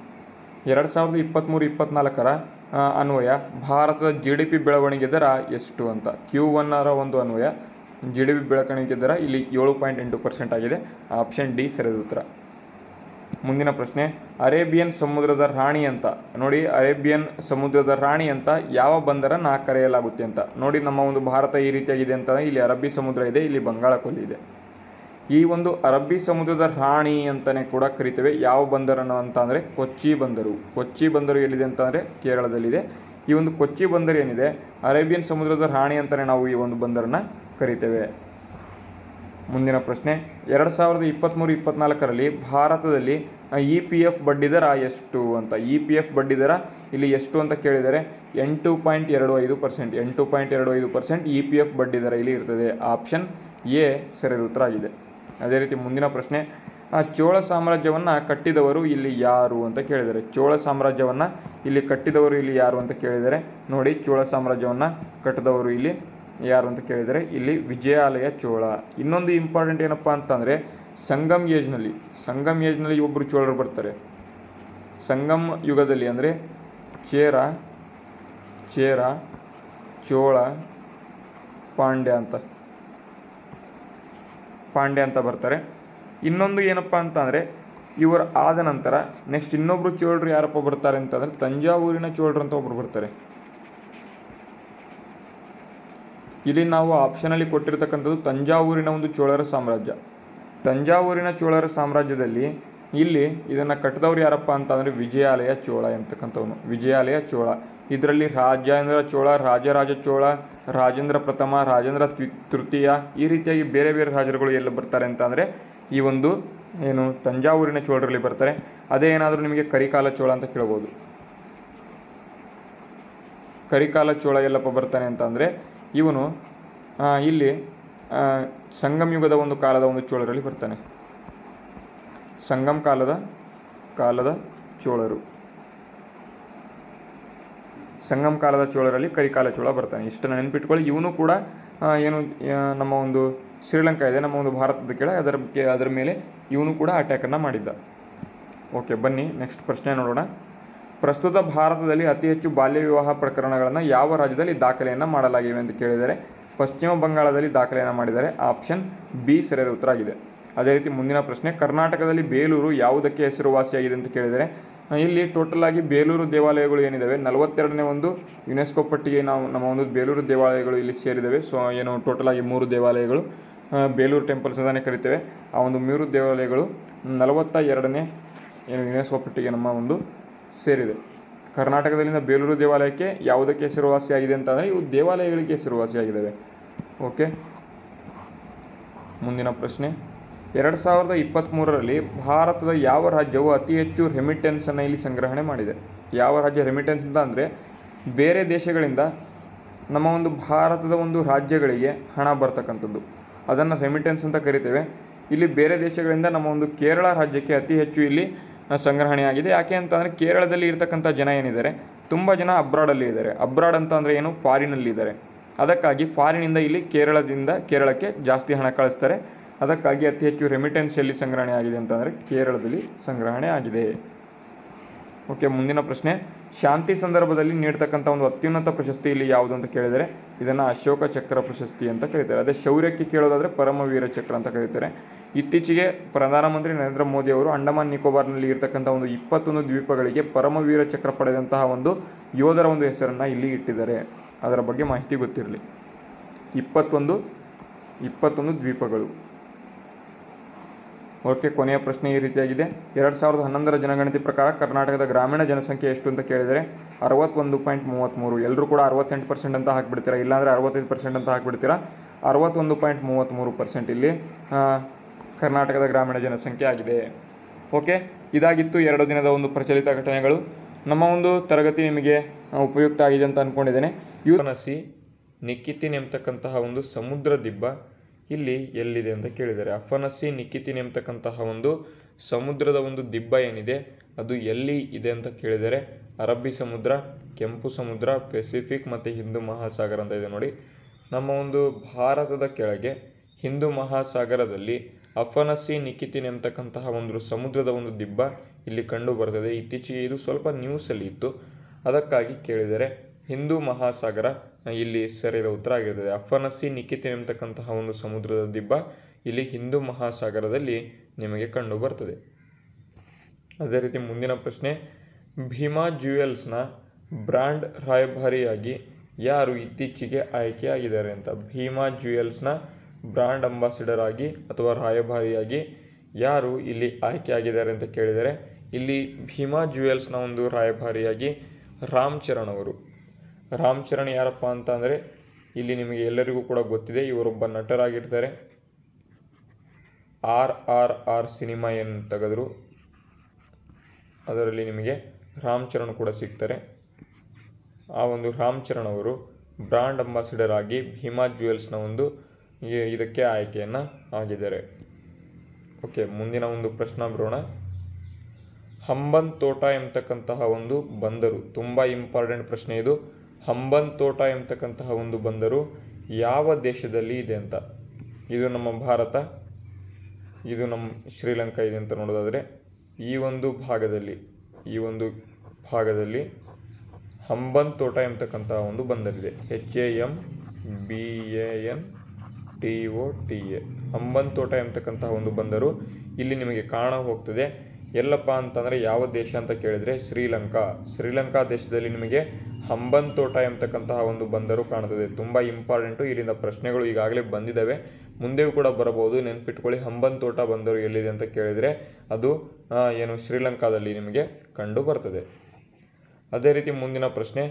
Speaker 1: ಎರಡು ಸಾವಿರದ ಇಪ್ಪತ್ತ್ಮೂರು ಇಪ್ಪತ್ತ್ನಾಲ್ಕರ ಅನ್ವಯ ಭಾರತದ ಜಿ ಡಿ ಪಿ ಬೆಳವಣಿಗೆ ದರ ಎಷ್ಟು ಅಂತ ಕ್ಯೂ ಒನ್ ಆರ ಒಂದು ಅನ್ವಯ ಜಿ ಡಿ ಪಿ ಬೆಳವಣಿಗೆ ದರ ಇಲ್ಲಿ ಏಳು ಪಾಯಿಂಟ್ ಎಂಟು ಪರ್ಸೆಂಟ್ ಆಗಿದೆ ಆಪ್ಷನ್ ಡಿ ಸರಿಯಾದ ಉತ್ತರ ಮುಂದಿನ ಪ್ರಶ್ನೆ ಅರೇಬಿಯನ್ ಸಮುದ್ರದ ರಾಣಿ ಅಂತ ನೋಡಿ ಅರೇಬಿಯನ್ ಸಮುದ್ರದ ರಾಣಿ ಅಂತ ಯಾವ ಬಂದರನ್ನ ಕರೆಯಲಾಗುತ್ತೆ ಅಂತ ನೋಡಿ ನಮ್ಮ ಒಂದು ಭಾರತ ಈ ರೀತಿಯಾಗಿದೆ ಅಂತ ಇಲ್ಲಿ ಅರಬ್ಬಿ ಸಮುದ್ರ ಇದೆ ಇಲ್ಲಿ ಬಂಗಾಳ ಕೊಲ್ಲಿ ಇದೆ ಈ ಒಂದು ಅರಬ್ಬಿ ಸಮುದ್ರದ ರಾಣಿ ಅಂತಲೇ ಕೂಡ ಕರಿತೇವೆ ಯಾವ ಬಂದರನ್ನು ಅಂತ ಅಂದರೆ ಕೊಚ್ಚಿ ಬಂದರು ಕೊಚ್ಚಿ ಬಂದರು ಎಲ್ಲಿದೆ ಅಂತ ಅಂದರೆ ಕೇರಳದಲ್ಲಿದೆ ಈ ಒಂದು ಕೊಚ್ಚಿ ಬಂದರು ಏನಿದೆ ಅರೇಬಿಯನ್ ಸಮುದ್ರದ ರಾಣಿ ಅಂತಲೇ ನಾವು ಈ ಒಂದು ಬಂದರನ್ನು ಕರಿತೇವೆ ಮುಂದಿನ ಪ್ರಶ್ನೆ ಎರಡು ಸಾವಿರದ ಇಪ್ಪತ್ತ್ಮೂರು ಇಪ್ಪತ್ನಾಲ್ಕರಲ್ಲಿ ಭಾರತದಲ್ಲಿ ಇ ಪಿ ಎಫ್ ಬಡ್ಡಿ ದರ ಎಷ್ಟು ಅಂತ ಇ ಪಿ ಎಫ್ ಬಡ್ಡಿ ದರ ಇಲ್ಲಿ ಎಷ್ಟು ಅಂತ ಕೇಳಿದರೆ ಎಂಟು ಪಾಯಿಂಟ್ ಎರಡು ಐದು ಪರ್ಸೆಂಟ್ ಎಂಟು ಪಾಯಿಂಟ್ ಎರಡು ಐದು ಪರ್ಸೆಂಟ್ ಇ ಪಿ ಎಫ್ ಬಡ್ಡಿ ದರ ಇಲ್ಲಿ ಇರ್ತದೆ ಆಪ್ಷನ್ ಎ ಸರಿದ ಉತ್ತರ ಆಗಿದೆ ಅದೇ ರೀತಿ ಮುಂದಿನ ಪ್ರಶ್ನೆ ಚೋಳ ಸಾಮ್ರಾಜ್ಯವನ್ನು ಕಟ್ಟಿದವರು ಇಲ್ಲಿ ಯಾರು ಅಂತ ಕೇಳಿದ್ದಾರೆ ಚೋಳ ಸಾಮ್ರಾಜ್ಯವನ್ನು ಇಲ್ಲಿ ಕಟ್ಟಿದವರು ಇಲ್ಲಿ ಯಾರು ಅಂತ ಕೇಳಿದರೆ ನೋಡಿ ಚೋಳ ಸಾಮ್ರಾಜ್ಯವನ್ನು ಕಟ್ಟಿದವರು ಇಲ್ಲಿ ಯಾರು ಅಂತ ಕೇಳಿದರೆ ಇಲ್ಲಿ ವಿಜಯಾಲಯ ಚೋಳ ಇನ್ನೊಂದು ಇಂಪಾರ್ಟೆಂಟ್ ಏನಪ್ಪ ಅಂತಂದರೆ ಸಂಗಮ್ ಏಜ್ನಲ್ಲಿ ಸಂಗಮ್ ಏಜ್ನಲ್ಲಿ ಒಬ್ಬರು ಚೋಳರು ಬರ್ತಾರೆ ಸಂಗಮ್ ಯುಗದಲ್ಲಿ ಅಂದರೆ ಚೇರ ಚೇರ ಚೋಳ ಪಾಂಡ್ಯ ಅಂತ ಪಾಂಡೆ ಅಂತ ಬರ್ತಾರೆ ಇನ್ನೊಂದು ಏನಪ್ಪ ಅಂತಂದರೆ ಇವರು ಆದ ನಂತರ ನೆಕ್ಸ್ಟ್ ಇನ್ನೊಬ್ಬರು ಚೋಳರು ಯಾರಪ್ಪ ಬರ್ತಾರೆ ಅಂತಂದರೆ ತಂಜಾವೂರಿನ ಚೋಳರು ಅಂತ ಒಬ್ಬರು ಬರ್ತಾರೆ ಇಲ್ಲಿ ನಾವು ಆಪ್ಷನಲ್ಲಿ ಕೊಟ್ಟಿರ್ತಕ್ಕಂಥದ್ದು ತಂಜಾವೂರಿನ ಒಂದು ಚೋಳರ ಸಾಮ್ರಾಜ್ಯ ತಂಜಾವೂರಿನ ಚೋಳರ ಸಾಮ್ರಾಜ್ಯದಲ್ಲಿ ಇಲ್ಲಿ ಇದನ್ನು ಕಟ್ಟಿದವ್ರು ಯಾರಪ್ಪ ಅಂತಂದರೆ ವಿಜಯಾಲಯ ಚೋಳ ಎಂತಕ್ಕಂಥವನು ವಿಜಯಾಲಯ ಚೋಳ ಇದರಲ್ಲಿ ರಾಜೇಂದ್ರ ಚೋಳ ರಾಜರಾಜ ಚೋಳ ರಾಜೇಂದ್ರ ಪ್ರಥಮ ರಾಜೇಂದ್ರ ತೃತೀಯ ಈ ರೀತಿಯಾಗಿ ಬೇರೆ ಬೇರೆ ರಾಜರುಗಳು ಎಲ್ಲಿ ಬರ್ತಾರೆ ಅಂತ ಅಂದರೆ ಈ ಒಂದು ಏನು ತಂಜಾವೂರಿನ ಚೋಳರಲ್ಲಿ ಬರ್ತಾರೆ ಅದೇ ಏನಾದರೂ ನಿಮಗೆ ಕರಿಕಾಲ ಚೋಳ ಅಂತ ಕೇಳ್ಬೋದು ಕರಿಕಾಲ ಚೋಳ ಎಲ್ಲಪ್ಪ ಬರ್ತಾನೆ ಅಂತ ಅಂದರೆ ಇವನು ಇಲ್ಲಿ ಯುಗದ ಒಂದು ಕಾಲದ ಒಂದು ಚೋಳರಲ್ಲಿ ಬರ್ತಾನೆ ಸಂಗಮ ಕಾಲದ ಕಾಲದ ಚೋಳರು ಸಂಗಮ ಕಾಲದ ಚೋಳರಲ್ಲಿ ಕರಿಕಾಲ ಚೋಳ ಬರ್ತಾನೆ ಇಷ್ಟನ್ನು ನೆನಪಿಟ್ಕೊಳ್ಳಿ ಇವನು ಕೂಡ ಏನು ನಮ್ಮ ಒಂದು ಶ್ರೀಲಂಕಾ ಇದೆ ನಮ್ಮ ಒಂದು ಭಾರತದ ಕೆಳ ಅದರ ಅದರ ಮೇಲೆ ಇವನು ಕೂಡ ಅಟ್ಯಾಕನ್ನು ಮಾಡಿದ್ದ ಓಕೆ ಬನ್ನಿ ನೆಕ್ಸ್ಟ್ ಪ್ರಶ್ನೆ ನೋಡೋಣ ಪ್ರಸ್ತುತ ಭಾರತದಲ್ಲಿ ಅತಿ ಹೆಚ್ಚು ಬಾಲ್ಯ ವಿವಾಹ ಪ್ರಕರಣಗಳನ್ನು ಯಾವ ರಾಜ್ಯದಲ್ಲಿ ದಾಖಲೆಯನ್ನು ಮಾಡಲಾಗಿವೆ ಅಂತ ಕೇಳಿದರೆ ಪಶ್ಚಿಮ ಬಂಗಾಳದಲ್ಲಿ ದಾಖಲೆಯನ್ನು ಮಾಡಿದರೆ ಆಪ್ಷನ್ ಬಿ ಸರಿಯಾದ ಉತ್ತರ ಆಗಿದೆ ಅದೇ ರೀತಿ ಮುಂದಿನ ಪ್ರಶ್ನೆ ಕರ್ನಾಟಕದಲ್ಲಿ ಬೇಲೂರು ಯಾವುದಕ್ಕೆ ಹೆಸರುವಾಸಿಯಾಗಿದೆ ಅಂತ ಕೇಳಿದರೆ ಇಲ್ಲಿ ಟೋಟಲ್ ಆಗಿ ಬೇಲೂರು ದೇವಾಲಯಗಳು ಏನಿದ್ದಾವೆ ನಲವತ್ತೆರಡನೇ ಒಂದು ಯುನೆಸ್ಕೋ ಪಟ್ಟಿಗೆ ನಾವು ನಮ್ಮ ಒಂದು ಬೇಲೂರು ದೇವಾಲಯಗಳು ಇಲ್ಲಿ ಸೇರಿದ್ದಾವೆ ಸೊ ಏನು ಟೋಟಲ್ ಆಗಿ ಮೂರು ದೇವಾಲಯಗಳು ಬೇಲೂರು ಟೆಂಪಲ್ಸ್ ಅಂತಾನೆ ಕರಿತೇವೆ ಆ ಒಂದು ಮೂರು ದೇವಾಲಯಗಳು ನಲವತ್ತ ಎರಡನೇ ಏನು ಯುನೆಸ್ಕೋ ಪಟ್ಟಿಗೆ ನಮ್ಮ ಒಂದು ಸೇರಿದೆ ಕರ್ನಾಟಕದಲ್ಲಿನ ಬೇಲೂರು ದೇವಾಲಯಕ್ಕೆ ಯಾವುದಕ್ಕೆ ಹೆಸರುವಾಸಿಯಾಗಿದೆ ಅಂತಂದರೆ ಇವು ದೇವಾಲಯಗಳಿಗೆ ಹೆಸರುವಾಸಿಯಾಗಿದ್ದಾವೆ ಓಕೆ ಮುಂದಿನ ಪ್ರಶ್ನೆ ಎರಡು ಸಾವಿರದ ಇಪ್ಪತ್ತ್ಮೂರರಲ್ಲಿ ಭಾರತದ ಯಾವ ರಾಜ್ಯವು ಅತಿ ಹೆಚ್ಚು ರೆಮಿಟೆನ್ಸನ್ನು ಇಲ್ಲಿ ಸಂಗ್ರಹಣೆ ಮಾಡಿದೆ ಯಾವ ರಾಜ್ಯ ರೆಮಿಟೆನ್ಸ್ ಅಂತ ಅಂದರೆ ಬೇರೆ ದೇಶಗಳಿಂದ ನಮ್ಮ ಒಂದು ಭಾರತದ ಒಂದು ರಾಜ್ಯಗಳಿಗೆ ಹಣ ಬರ್ತಕ್ಕಂಥದ್ದು ಅದನ್ನು ರೆಮಿಟೆನ್ಸ್ ಅಂತ ಕರಿತೇವೆ ಇಲ್ಲಿ ಬೇರೆ ದೇಶಗಳಿಂದ ನಮ್ಮ ಒಂದು ಕೇರಳ ರಾಜ್ಯಕ್ಕೆ ಅತಿ ಹೆಚ್ಚು ಇಲ್ಲಿ ಸಂಗ್ರಹಣೆಯಾಗಿದೆ ಯಾಕೆ ಅಂತಂದರೆ ಕೇರಳದಲ್ಲಿ ಇರತಕ್ಕಂಥ ಜನ ಏನಿದ್ದಾರೆ ತುಂಬ ಜನ ಅಬ್ರಾಡಲ್ಲಿ ಇದ್ದಾರೆ ಅಬ್ರಾಡ್ ಅಂತ ಅಂದರೆ ಏನು ಫಾರಿನಲ್ಲಿದ್ದಾರೆ ಇದ್ದಾರೆ ಅದಕ್ಕಾಗಿ ಫಾರಿನಿಂದ ಇಲ್ಲಿ ಕೇರಳದಿಂದ ಕೇರಳಕ್ಕೆ ಜಾಸ್ತಿ ಹಣ ಕಳಿಸ್ತಾರೆ ಅದಕ್ಕಾಗಿ ಅತಿ ಹೆಚ್ಚು ರೆಮಿಟೆನ್ಸ್ ಎಲ್ಲಿ ಸಂಗ್ರಹಣೆ ಆಗಿದೆ ಅಂತಂದರೆ ಕೇರಳದಲ್ಲಿ ಸಂಗ್ರಹಣೆ ಆಗಿದೆ ಓಕೆ ಮುಂದಿನ ಪ್ರಶ್ನೆ ಶಾಂತಿ ಸಂದರ್ಭದಲ್ಲಿ ನೀಡ್ತಕ್ಕಂಥ ಒಂದು ಅತ್ಯುನ್ನತ ಪ್ರಶಸ್ತಿ ಇಲ್ಲಿ ಯಾವುದು ಅಂತ ಕೇಳಿದರೆ ಇದನ್ನು ಅಶೋಕ ಚಕ್ರ ಪ್ರಶಸ್ತಿ ಅಂತ ಕರೀತಾರೆ ಅದೇ ಶೌರ್ಯಕ್ಕೆ ಕೇಳೋದಾದರೆ ಪರಮವೀರ ಚಕ್ರ ಅಂತ ಕರೀತಾರೆ ಇತ್ತೀಚೆಗೆ ಪ್ರಧಾನಮಂತ್ರಿ ನರೇಂದ್ರ ಮೋದಿ ಅವರು ಅಂಡಮಾನ್ ನಿಕೋಬಾರ್ನಲ್ಲಿ ಇರತಕ್ಕಂಥ ಒಂದು ಇಪ್ಪತ್ತೊಂದು ದ್ವೀಪಗಳಿಗೆ ಪರಮವೀರ ಚಕ್ರ ಪಡೆದಂತಹ ಒಂದು ಯೋಧರ ಒಂದು ಹೆಸರನ್ನು ಇಲ್ಲಿ ಇಟ್ಟಿದ್ದಾರೆ ಅದರ ಬಗ್ಗೆ ಮಾಹಿತಿ ಗೊತ್ತಿರಲಿ ಇಪ್ಪತ್ತೊಂದು ಇಪ್ಪತ್ತೊಂದು ದ್ವೀಪಗಳು ಓಕೆ ಕೊನೆಯ ಪ್ರಶ್ನೆ ಈ ರೀತಿಯಾಗಿದೆ ಎರಡು ಸಾವಿರದ ಹನ್ನೊಂದರ ಜನಗಣತಿ ಪ್ರಕಾರ ಕರ್ನಾಟಕದ ಗ್ರಾಮೀಣ ಜನಸಂಖ್ಯೆ ಎಷ್ಟು ಅಂತ ಕೇಳಿದರೆ ಅರವತ್ತೊಂದು ಪಾಯಿಂಟ್ ಮೂವತ್ತ್ಮೂರು ಎಲ್ಲರೂ ಕೂಡ ಅರವತ್ತೆಂಟು ಪರ್ಸೆಂಟ್ ಅಂತ ಹಾಕಿಬಿಡ್ತೀರಾ ಇಲ್ಲಾಂದರೆ ಅರವತ್ತೈದು ಪರ್ಸೆಂಟ್ ಅಂತ ಹಾಕಿಬಿಡ್ತೀರಾ ಅರವತ್ತೊಂದು ಪಾಯಿಂಟ್ ಮೂವತ್ತ್ಮೂರು ಪರ್ಸೆಂಟ್ ಇಲ್ಲಿ ಕರ್ನಾಟಕದ ಗ್ರಾಮೀಣ ಜನಸಂಖ್ಯೆ ಆಗಿದೆ ಓಕೆ ಇದಾಗಿತ್ತು ಎರಡು ದಿನದ ಒಂದು ಪ್ರಚಲಿತ ಘಟನೆಗಳು ನಮ್ಮ ಒಂದು ತರಗತಿ ನಿಮಗೆ ಉಪಯುಕ್ತ ಆಗಿದೆ ಅಂತ ಅಂದ್ಕೊಂಡಿದ್ದೇನೆ ಯು ನಿಕ್ಕಿತ್ತಿ ಎಂಬತಕ್ಕಂತಹ ಒಂದು ಸಮುದ್ರ ದಿಬ್ಬ ಇಲ್ಲಿ ಎಲ್ಲಿದೆ ಅಂತ ಕೇಳಿದ್ದಾರೆ ಅಫನಸ್ಸಿ ನಿಕಿತಿನಿ ಎಂಬತಕ್ಕಂತಹ ಒಂದು ಸಮುದ್ರದ ಒಂದು ದಿಬ್ಬ ಏನಿದೆ ಅದು ಎಲ್ಲಿ ಇದೆ ಅಂತ ಕೇಳಿದರೆ ಅರಬ್ಬಿ ಸಮುದ್ರ ಕೆಂಪು ಸಮುದ್ರ ಪೆಸಿಫಿಕ್ ಮತ್ತು ಹಿಂದೂ ಮಹಾಸಾಗರ ಅಂತ ಇದೆ ನೋಡಿ ನಮ್ಮ ಒಂದು ಭಾರತದ ಕೆಳಗೆ ಹಿಂದೂ ಮಹಾಸಾಗರದಲ್ಲಿ ಅಫನಸಿ ನಿಕಿತಿನ್ ಎಂಬತಕ್ಕಂತಹ ಒಂದು ಸಮುದ್ರದ ಒಂದು ದಿಬ್ಬ ಇಲ್ಲಿ ಕಂಡು ಬರ್ತದೆ ಇತ್ತೀಚೆಗೆ ಇದು ಸ್ವಲ್ಪ ನ್ಯೂಸಲ್ಲಿ ಇತ್ತು ಅದಕ್ಕಾಗಿ ಕೇಳಿದರೆ ಹಿಂದೂ ಮಹಾಸಾಗರ ಇಲ್ಲಿ ಸರಿಯಾದ ಉತ್ತರ ಆಗಿರ್ತದೆ ಅಫನಸಿ ನಿಕಿತಿ ಎಂಬತಕ್ಕಂತಹ ಒಂದು ಸಮುದ್ರದ ದಿಬ್ಬ ಇಲ್ಲಿ ಹಿಂದೂ ಮಹಾಸಾಗರದಲ್ಲಿ ನಿಮಗೆ ಕಂಡು ಬರ್ತದೆ ಅದೇ ರೀತಿ ಮುಂದಿನ ಪ್ರಶ್ನೆ ಭೀಮಾ ಜ್ಯುವೆಲ್ಸ್ನ ಬ್ರ್ಯಾಂಡ್ ರಾಯಭಾರಿಯಾಗಿ ಯಾರು ಇತ್ತೀಚೆಗೆ ಆಯ್ಕೆಯಾಗಿದ್ದಾರೆ ಅಂತ ಭೀಮಾ ಜ್ಯುವೆಲ್ಸ್ನ ಬ್ರ್ಯಾಂಡ್ ಅಂಬಾಸಿಡರ್ ಆಗಿ ಅಥವಾ ರಾಯಭಾರಿಯಾಗಿ ಯಾರು ಇಲ್ಲಿ ಆಯ್ಕೆಯಾಗಿದ್ದಾರೆ ಅಂತ ಕೇಳಿದರೆ ಇಲ್ಲಿ ಭೀಮಾ ಜ್ಯುವೆಲ್ಸ್ನ ಒಂದು ರಾಯಭಾರಿಯಾಗಿ ರಾಮ್ ಚರಣ್ ಅವರು ರಾಮ್ ಚರಣ್ ಯಾರಪ್ಪ ಅಂತ ಅಂದರೆ ಇಲ್ಲಿ ನಿಮಗೆ ಎಲ್ಲರಿಗೂ ಕೂಡ ಗೊತ್ತಿದೆ ಇವರೊಬ್ಬ ನಟರಾಗಿರ್ತಾರೆ ಆರ್ ಆರ್ ಆರ್ ಸಿನಿಮಾ ಏನು ತೆಗೆದ್ರು ಅದರಲ್ಲಿ ನಿಮಗೆ ರಾಮ್ ಚರಣ್ ಕೂಡ ಸಿಗ್ತಾರೆ ಆ ಒಂದು ರಾಮ್ ಚರಣ್ ಅವರು ಬ್ರಾಂಡ್ ಅಂಬಾಸಿಡರ್ ಆಗಿ ಭೀಮಾ ಜ್ಯುವೆಲ್ಸ್ನ ಒಂದು ಇದಕ್ಕೆ ಆಯ್ಕೆಯನ್ನು ಆಗಿದ್ದಾರೆ ಓಕೆ ಮುಂದಿನ ಒಂದು ಪ್ರಶ್ನೆ ಬರೋಣ ಹಂಬನ್ ತೋಟ ಎಂಬತಕ್ಕಂತಹ ಒಂದು ಬಂದರು ತುಂಬ ಇಂಪಾರ್ಟೆಂಟ್ ಪ್ರಶ್ನೆ ಇದು ಹಂಬನ್ ತೋಟ ಎಂಬತಕ್ಕಂತಹ ಒಂದು ಬಂದರು ಯಾವ ದೇಶದಲ್ಲಿ ಇದೆ ಅಂತ ಇದು ನಮ್ಮ ಭಾರತ ಇದು ನಮ್ಮ ಶ್ರೀಲಂಕಾ ಇದೆ ಅಂತ ನೋಡೋದಾದರೆ ಈ ಒಂದು ಭಾಗದಲ್ಲಿ ಈ ಒಂದು ಭಾಗದಲ್ಲಿ ಹಂಬನ್ ತೋಟ ಎಂಬತಕ್ಕಂತಹ ಒಂದು ಬಂದರಿದೆ H A M B A N T O T A Hambantota ಎಂಬತಕ್ಕಂತಹ ಒಂದು ಬಂದರು ಇಲ್ಲಿ ನಿಮಗೆ ಕಾಣ ಹೋಗ್ತದೆ ಎಲ್ಲಪ್ಪ ಅಂತಂದರೆ ಯಾವ ದೇಶ ಅಂತ ಕೇಳಿದರೆ ಶ್ರೀಲಂಕಾ ಶ್ರೀಲಂಕಾ ದೇಶದಲ್ಲಿ ನಿಮಗೆ ಹಂಬನ್ ತೋಟ ಎಂಬತಕ್ಕಂತಹ ಒಂದು ಬಂದರು ಕಾಣುತ್ತದೆ ತುಂಬ ಇಂಪಾರ್ಟೆಂಟು ಇಲ್ಲಿಂದ ಪ್ರಶ್ನೆಗಳು ಈಗಾಗಲೇ ಬಂದಿದ್ದಾವೆ ಮುಂದೆಯೂ ಕೂಡ ಬರಬಹುದು ನೆನ್ಪಿಟ್ಕೊಳ್ಳಿ ಹಂಬನ್ ತೋಟ ಬಂದರು ಎಲ್ಲಿದೆ ಅಂತ ಕೇಳಿದರೆ ಅದು ಏನು ಶ್ರೀಲಂಕಾದಲ್ಲಿ ನಿಮಗೆ ಕಂಡು ಬರ್ತದೆ ಅದೇ ರೀತಿ ಮುಂದಿನ ಪ್ರಶ್ನೆ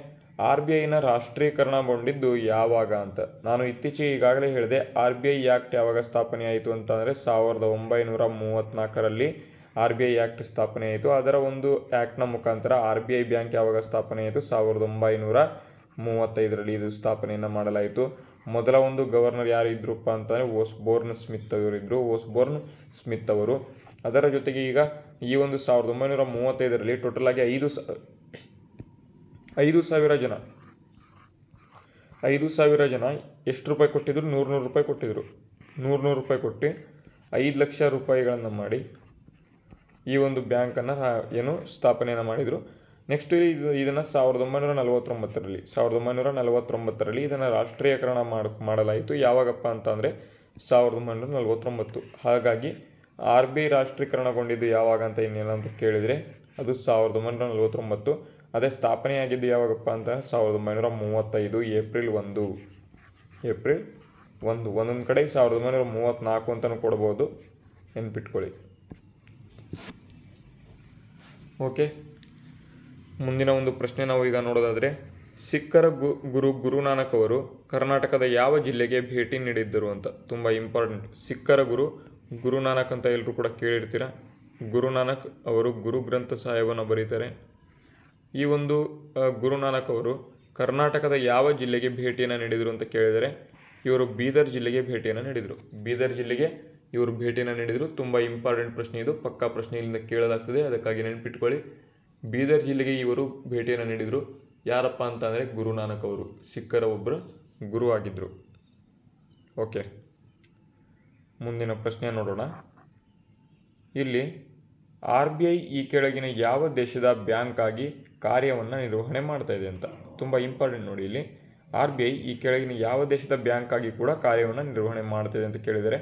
Speaker 1: ಆರ್ ಬಿ ಐನ ರಾಷ್ಟ್ರೀಕರಣಗೊಂಡಿದ್ದು ಯಾವಾಗ ಅಂತ ನಾನು ಇತ್ತೀಚೆಗೆ ಈಗಾಗಲೇ ಹೇಳಿದೆ ಆರ್ ಬಿ ಐ ಆ್ಯಕ್ಟ್ ಯಾವಾಗ ಸ್ಥಾಪನೆ ಆಯಿತು ಅಂತಂದರೆ ಸಾವಿರದ ಒಂಬೈನೂರ ಮೂವತ್ತ್ನಾಲ್ಕರಲ್ಲಿ ಆರ್ ಬಿ ಐ ಆ್ಯಕ್ಟ್ ಆಯಿತು ಅದರ ಒಂದು ಆ್ಯಕ್ಟ್ನ ಮುಖಾಂತರ ಆರ್ ಬಿ ಐ ಬ್ಯಾಂಕ್ ಯಾವಾಗ ಆಯಿತು ಸಾವಿರದ ಒಂಬೈನೂರ ಮೂವತ್ತೈದರಲ್ಲಿ ಇದು ಸ್ಥಾಪನೆಯನ್ನು ಮಾಡಲಾಯಿತು ಮೊದಲ ಒಂದು ಗವರ್ನರ್ ಯಾರಿದ್ರಪ್ಪ ಓಸ್ ಓಸ್ಬೋರ್ನ್ ಸ್ಮಿತ್ ಅವರಿದ್ದರು ಓಸ್ಬೋರ್ನ್ ಸ್ಮಿತ್ ಅವರು ಅದರ ಜೊತೆಗೆ ಈಗ ಈ ಒಂದು ಸಾವಿರದ ಒಂಬೈನೂರ ಮೂವತ್ತೈದರಲ್ಲಿ ಟೋಟಲ್ ಆಗಿ ಐದು ಐದು ಸಾವಿರ ಜನ ಐದು ಸಾವಿರ ಜನ ಎಷ್ಟು ರೂಪಾಯಿ ಕೊಟ್ಟಿದ್ರು ನೂರು ನೂರು ರೂಪಾಯಿ ಕೊಟ್ಟಿದ್ರು ನೂರು ನೂರು ರೂಪಾಯಿ ಕೊಟ್ಟು ಐದು ಲಕ್ಷ ರೂಪಾಯಿಗಳನ್ನು ಮಾಡಿ ಈ ಒಂದು ಬ್ಯಾಂಕನ್ನು ಏನು ಸ್ಥಾಪನೆಯನ್ನು ಮಾಡಿದರು ನೆಕ್ಸ್ಟ್ ಇದು ಇದನ್ನು ಸಾವಿರದ ಒಂಬೈನೂರ ನಲವತ್ತೊಂಬತ್ತರಲ್ಲಿ ಸಾವಿರದ ಒಂಬೈನೂರ ನಲವತ್ತೊಂಬತ್ತರಲ್ಲಿ ಇದನ್ನು ರಾಷ್ಟ್ರೀಯಕರಣ ಮಾಡ ಮಾಡಲಾಯಿತು ಯಾವಾಗಪ್ಪ ಅಂತಂದರೆ ಸಾವಿರದ ಒಂಬೈನೂರ ನಲವತ್ತೊಂಬತ್ತು ಹಾಗಾಗಿ ಆರ್ ಬಿ ಐ ರಾಷ್ಟ್ರೀಕರಣಗೊಂಡಿದ್ದು ಯಾವಾಗ ಅಂತ ಇನ್ನೇನು ಅಂತ ಕೇಳಿದರೆ ಅದು ಸಾವಿರದ ಒಂಬೈನೂರ ನಲವತ್ತೊಂಬತ್ತು ಅದೇ ಸ್ಥಾಪನೆಯಾಗಿದ್ದು ಯಾವಾಗಪ್ಪ ಅಂತ ಸಾವಿರದ ಒಂಬೈನೂರ ಮೂವತ್ತೈದು ಏಪ್ರಿಲ್ ಒಂದು ಏಪ್ರಿಲ್ ಒಂದು ಒಂದೊಂದು ಕಡೆ ಸಾವಿರದ ಒಂಬೈನೂರ ಮೂವತ್ತ್ನಾಲ್ಕು ಅಂತಲೂ ಕೊಡ್ಬೋದು ನೆನ್ಪಿಟ್ಕೊಳ್ಳಿ ಓಕೆ ಮುಂದಿನ ಒಂದು ಪ್ರಶ್ನೆ ನಾವು ಈಗ ನೋಡೋದಾದರೆ ಸಿಖ್ಖರ ಗುರು ಗುರುನಾನಕ್ ಅವರು ಕರ್ನಾಟಕದ ಯಾವ ಜಿಲ್ಲೆಗೆ ಭೇಟಿ ನೀಡಿದ್ದರು ಅಂತ ತುಂಬ ಇಂಪಾರ್ಟೆಂಟ್ ಸಿಖ್ಖರ ಗುರು ಗುರುನಾನಕ್ ಅಂತ ಎಲ್ಲರೂ ಕೂಡ ಕೇಳಿರ್ತೀರ ಗುರುನಾನಕ್ ಅವರು ಗುರು ಗ್ರಂಥ ಸಾಹೇಬನ್ನು ಬರೀತಾರೆ ಈ ಒಂದು ಗುರುನಾನಕ್ ಅವರು ಕರ್ನಾಟಕದ ಯಾವ ಜಿಲ್ಲೆಗೆ ಭೇಟಿಯನ್ನು ನೀಡಿದರು ಅಂತ ಕೇಳಿದರೆ ಇವರು ಬೀದರ್ ಜಿಲ್ಲೆಗೆ ಭೇಟಿಯನ್ನು ನೀಡಿದರು ಬೀದರ್ ಜಿಲ್ಲೆಗೆ ಇವರು ಭೇಟಿಯನ್ನು ನೀಡಿದರು ತುಂಬ ಇಂಪಾರ್ಟೆಂಟ್ ಪ್ರಶ್ನೆ ಇದು ಪಕ್ಕಾ ಪ್ರಶ್ನೆ ಇಲ್ಲಿಂದ ಕೇಳಲಾಗ್ತದೆ ಅದಕ್ಕಾಗಿ ನೆನಪಿಟ್ಕೊಳ್ಳಿ ಬೀದರ್ ಜಿಲ್ಲೆಗೆ ಇವರು ಭೇಟಿಯನ್ನು ನೀಡಿದರು ಯಾರಪ್ಪ ಅಂತ ಅಂದರೆ ಗುರುನಾನಕ್ ಅವರು ಸಿಖ್ಖರ ಒಬ್ಬರು ಗುರು ಆಗಿದ್ದರು ಓಕೆ ಮುಂದಿನ ಪ್ರಶ್ನೆ ನೋಡೋಣ ಇಲ್ಲಿ ಆರ್ ಬಿ ಐ ಈ ಕೆಳಗಿನ ಯಾವ ದೇಶದ ಬ್ಯಾಂಕ್ ಆಗಿ ಕಾರ್ಯವನ್ನು ನಿರ್ವಹಣೆ ಮಾಡ್ತಾ ಇದೆ ಅಂತ ತುಂಬ ಇಂಪಾರ್ಟೆಂಟ್ ನೋಡಿ ಇಲ್ಲಿ ಆರ್ ಬಿ ಐ ಈ ಕೆಳಗಿನ ಯಾವ ದೇಶದ ಬ್ಯಾಂಕ್ ಆಗಿ ಕೂಡ ಕಾರ್ಯವನ್ನು ನಿರ್ವಹಣೆ ಇದೆ ಅಂತ ಕೇಳಿದರೆ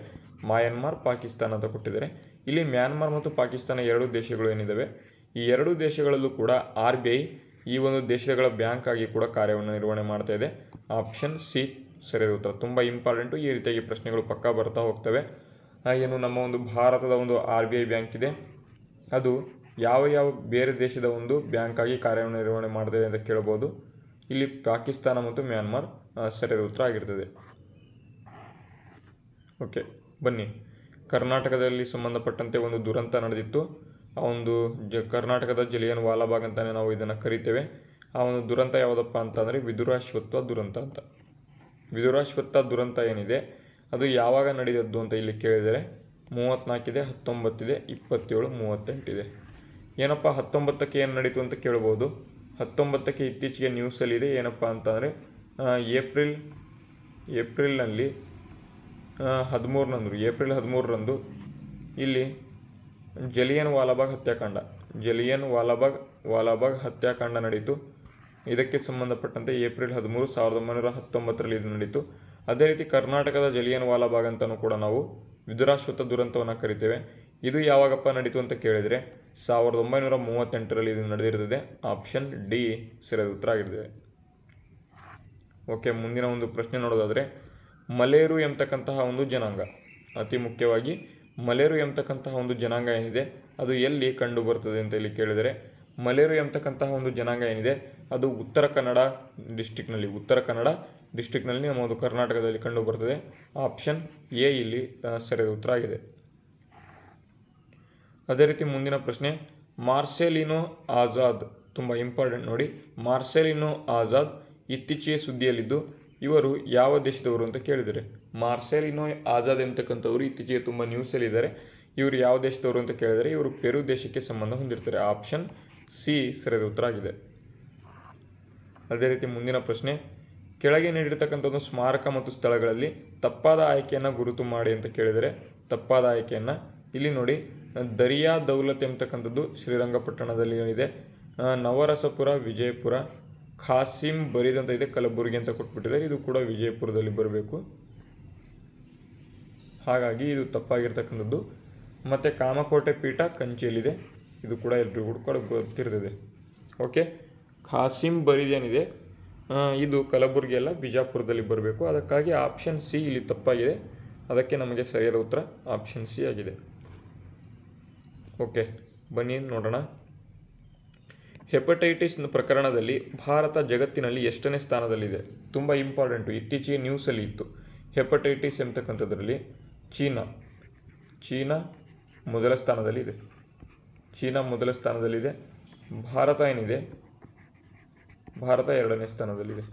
Speaker 1: ಮಯನ್ಮಾರ್ ಪಾಕಿಸ್ತಾನ ಅಂತ ಕೊಟ್ಟಿದ್ದಾರೆ ಇಲ್ಲಿ ಮ್ಯಾನ್ಮಾರ್ ಮತ್ತು ಪಾಕಿಸ್ತಾನ ಎರಡು ದೇಶಗಳು ಏನಿದ್ದಾವೆ ಈ ಎರಡು ದೇಶಗಳಲ್ಲೂ ಕೂಡ ಆರ್ ಬಿ ಐ ಈ ಒಂದು ದೇಶಗಳ ಬ್ಯಾಂಕ್ ಆಗಿ ಕೂಡ ಕಾರ್ಯವನ್ನು ನಿರ್ವಹಣೆ ಮಾಡ್ತಾ ಇದೆ ಆಪ್ಷನ್ ಸಿ ಸರಿಯಾದ ಉತ್ತರ ತುಂಬ ಇಂಪಾರ್ಟೆಂಟು ಈ ರೀತಿಯಾಗಿ ಪ್ರಶ್ನೆಗಳು ಪಕ್ಕಾ ಬರ್ತಾ ಹೋಗ್ತವೆ ಏನು ನಮ್ಮ ಒಂದು ಭಾರತದ ಒಂದು ಆರ್ ಬಿ ಐ ಬ್ಯಾಂಕ್ ಇದೆ ಅದು ಯಾವ ಯಾವ ಬೇರೆ ದೇಶದ ಒಂದು ಬ್ಯಾಂಕ್ ಆಗಿ ಕಾರ್ಯವನ್ನು ನಿರ್ವಹಣೆ ಮಾಡ್ತದೆ ಅಂತ ಕೇಳ್ಬೋದು ಇಲ್ಲಿ ಪಾಕಿಸ್ತಾನ ಮತ್ತು ಮ್ಯಾನ್ಮಾರ್ ಸರಿಯಾದ ಉತ್ತರ ಆಗಿರ್ತದೆ ಓಕೆ ಬನ್ನಿ ಕರ್ನಾಟಕದಲ್ಲಿ ಸಂಬಂಧಪಟ್ಟಂತೆ ಒಂದು ದುರಂತ ನಡೆದಿತ್ತು ಆ ಒಂದು ಜ ಕರ್ನಾಟಕದ ಜಿಲ್ಲೆಯನ್ನು ವಾಲಾಬಾಗ್ ಅಂತಲೇ ನಾವು ಇದನ್ನು ಕರಿತೇವೆ ಆ ಒಂದು ದುರಂತ ಯಾವುದಪ್ಪ ಅಂತಂದರೆ ವಿದುರಾಶ್ವತ್ವ ದುರಂತ ಅಂತ ವಿದುರಾಶ್ವತ್ವ ದುರಂತ ಏನಿದೆ ಅದು ಯಾವಾಗ ನಡೆದದ್ದು ಅಂತ ಇಲ್ಲಿ ಕೇಳಿದರೆ ಮೂವತ್ತ್ನಾಲ್ಕಿದೆ ಹತ್ತೊಂಬತ್ತಿದೆ ಇಪ್ಪತ್ತೇಳು ಮೂವತ್ತೆಂಟಿದೆ ಏನಪ್ಪ ಹತ್ತೊಂಬತ್ತಕ್ಕೆ ಏನು ನಡೀತು ಅಂತ ಕೇಳ್ಬೋದು ಹತ್ತೊಂಬತ್ತಕ್ಕೆ ಇತ್ತೀಚೆಗೆ ನ್ಯೂಸಲ್ಲಿದೆ ಏನಪ್ಪ ಅಂತಂದರೆ ಏಪ್ರಿಲ್ ಏಪ್ರಿಲ್ನಲ್ಲಿ ಹದಿಮೂರನಂದರು ಏಪ್ರಿಲ್ ಹದಿಮೂರರಂದು ಇಲ್ಲಿ ಜಲಿಯನ್ ವಾಲಾಬಾಗ್ ಹತ್ಯಾಕಾಂಡ ಜಲಿಯನ್ ವಾಲಾಬಾಗ್ ವಾಲಾಬಾಗ್ ಹತ್ಯಾಕಾಂಡ ನಡೆಯಿತು ಇದಕ್ಕೆ ಸಂಬಂಧಪಟ್ಟಂತೆ ಏಪ್ರಿಲ್ ಹದಿಮೂರು ಸಾವಿರದ ಒಂಬೈನೂರ ಹತ್ತೊಂಬತ್ತರಲ್ಲಿ ಇದು ನಡೀತು ಅದೇ ರೀತಿ ಕರ್ನಾಟಕದ ಜಲಿಯನ್ ವಾಲಾಬಾಗ್ ಅಂತಲೂ ಕೂಡ ನಾವು ವಿದುರಾಶ್ವತ ದುರಂತವನ್ನು ಕರಿತೇವೆ ಇದು ಯಾವಾಗಪ್ಪ ನಡೀತು ಅಂತ ಕೇಳಿದರೆ ಸಾವಿರದ ಒಂಬೈನೂರ ಮೂವತ್ತೆಂಟರಲ್ಲಿ ಇದು ನಡೆದಿರುತ್ತದೆ ಆಪ್ಷನ್ ಡಿ ಸರಿಯಾದ ಉತ್ತರ ಆಗಿರ್ತದೆ ಓಕೆ ಮುಂದಿನ ಒಂದು ಪ್ರಶ್ನೆ ನೋಡೋದಾದರೆ ಮಲೇರು ಎಂಬತಕ್ಕಂತಹ ಒಂದು ಜನಾಂಗ ಅತಿ ಮುಖ್ಯವಾಗಿ ಮಲೇರು ಎಂಬತಕ್ಕಂತಹ ಒಂದು ಜನಾಂಗ ಏನಿದೆ ಅದು ಎಲ್ಲಿ ಕಂಡು ಬರ್ತದೆ ಅಂತ ಹೇಳಿ ಕೇಳಿದರೆ ಮಲೇರು ಎಂಬತಕ್ಕಂತಹ ಒಂದು ಜನಾಂಗ ಏನಿದೆ ಅದು ಉತ್ತರ ಕನ್ನಡ ಡಿಸ್ಟಿಕ್ನಲ್ಲಿ ಉತ್ತರ ಕನ್ನಡ ಡಿಸ್ಟಿಕ್ನಲ್ಲಿ ನಮ್ಮ ಒಂದು ಕರ್ನಾಟಕದಲ್ಲಿ ಕಂಡು ಬರ್ತದೆ ಆಪ್ಷನ್ ಎ ಇಲ್ಲಿ ಸರಿಯಾದ ಉತ್ತರ ಆಗಿದೆ ಅದೇ ರೀತಿ ಮುಂದಿನ ಪ್ರಶ್ನೆ ಮಾರ್ಸೆಲಿನೋ ಆಜಾದ್ ತುಂಬ ಇಂಪಾರ್ಟೆಂಟ್ ನೋಡಿ ಮಾರ್ಸೆಲಿನೋ ಆಜಾದ್ ಇತ್ತೀಚೆಗೆ ಸುದ್ದಿಯಲ್ಲಿದ್ದು ಇವರು ಯಾವ ದೇಶದವರು ಅಂತ ಕೇಳಿದರೆ ಮಾರ್ಸೆಲಿನೋ ಆಜಾದ್ ಎಂಬತಕ್ಕಂಥವ್ರು ಇತ್ತೀಚೆಗೆ ತುಂಬ ನ್ಯೂಸಲ್ಲಿದ್ದಾರೆ ಇವರು ಯಾವ ದೇಶದವರು ಅಂತ ಕೇಳಿದರೆ ಇವರು ಪೆರು ದೇಶಕ್ಕೆ ಸಂಬಂಧ ಹೊಂದಿರ್ತಾರೆ ಆಪ್ಷನ್ ಸಿ ಸರಿಯಾದ ಉತ್ತರ ಆಗಿದೆ ಅದೇ ರೀತಿ ಮುಂದಿನ ಪ್ರಶ್ನೆ ಕೆಳಗೆ ನೀಡಿರ್ತಕ್ಕಂಥ ಒಂದು ಸ್ಮಾರಕ ಮತ್ತು ಸ್ಥಳಗಳಲ್ಲಿ ತಪ್ಪಾದ ಆಯ್ಕೆಯನ್ನು ಗುರುತು ಮಾಡಿ ಅಂತ ಕೇಳಿದರೆ ತಪ್ಪಾದ ಆಯ್ಕೆಯನ್ನು ಇಲ್ಲಿ ನೋಡಿ ದರಿಯಾ ದೌಲತ್ ಎಂಬತಕ್ಕಂಥದ್ದು ಶ್ರೀರಂಗಪಟ್ಟಣದಲ್ಲಿ ಇದೆ ನವರಸಪುರ ವಿಜಯಪುರ ಖಾಸಿಮ್ ಬರೀದಂತ ಇದೆ ಕಲಬುರಗಿ ಅಂತ ಕೊಟ್ಬಿಟ್ಟಿದ್ದಾರೆ ಇದು ಕೂಡ ವಿಜಯಪುರದಲ್ಲಿ ಬರಬೇಕು ಹಾಗಾಗಿ ಇದು ತಪ್ಪಾಗಿರ್ತಕ್ಕಂಥದ್ದು ಮತ್ತು ಕಾಮಕೋಟೆ ಪೀಠ ಕಂಚಿಯಲ್ಲಿದೆ ಇದು ಕೂಡ ಎಲ್ರಿಗೂ ಕೂಡ ಗೊತ್ತಿರ್ತದೆ ಓಕೆ ಖಾಸಿಂ ಬರೀದೇನಿದೆ ಇದು ಕಲಬುರಗಿ ಅಲ್ಲ ಬಿಜಾಪುರದಲ್ಲಿ ಬರಬೇಕು ಅದಕ್ಕಾಗಿ ಆಪ್ಷನ್ ಸಿ ಇಲ್ಲಿ ತಪ್ಪಾಗಿದೆ ಅದಕ್ಕೆ ನಮಗೆ ಸರಿಯಾದ ಉತ್ತರ ಆಪ್ಷನ್ ಸಿ ಆಗಿದೆ ಓಕೆ ಬನ್ನಿ ನೋಡೋಣ ಹೆಪಟೈಟಿಸ್ ಪ್ರಕರಣದಲ್ಲಿ ಭಾರತ ಜಗತ್ತಿನಲ್ಲಿ ಎಷ್ಟನೇ ಸ್ಥಾನದಲ್ಲಿದೆ ತುಂಬ ಇಂಪಾರ್ಟೆಂಟು ಇತ್ತೀಚೆಗೆ ನ್ಯೂಸಲ್ಲಿ ಇತ್ತು ಹೆಪಟೈಟಿಸ್ ಎಂತಕ್ಕಂಥದ್ರಲ್ಲಿ ಚೀನಾ ಚೀನಾ ಮೊದಲ ಸ್ಥಾನದಲ್ಲಿದೆ ಚೀನಾ ಮೊದಲ ಸ್ಥಾನದಲ್ಲಿದೆ ಭಾರತ ಏನಿದೆ ಭಾರತ ಎರಡನೇ ಸ್ಥಾನದಲ್ಲಿದೆ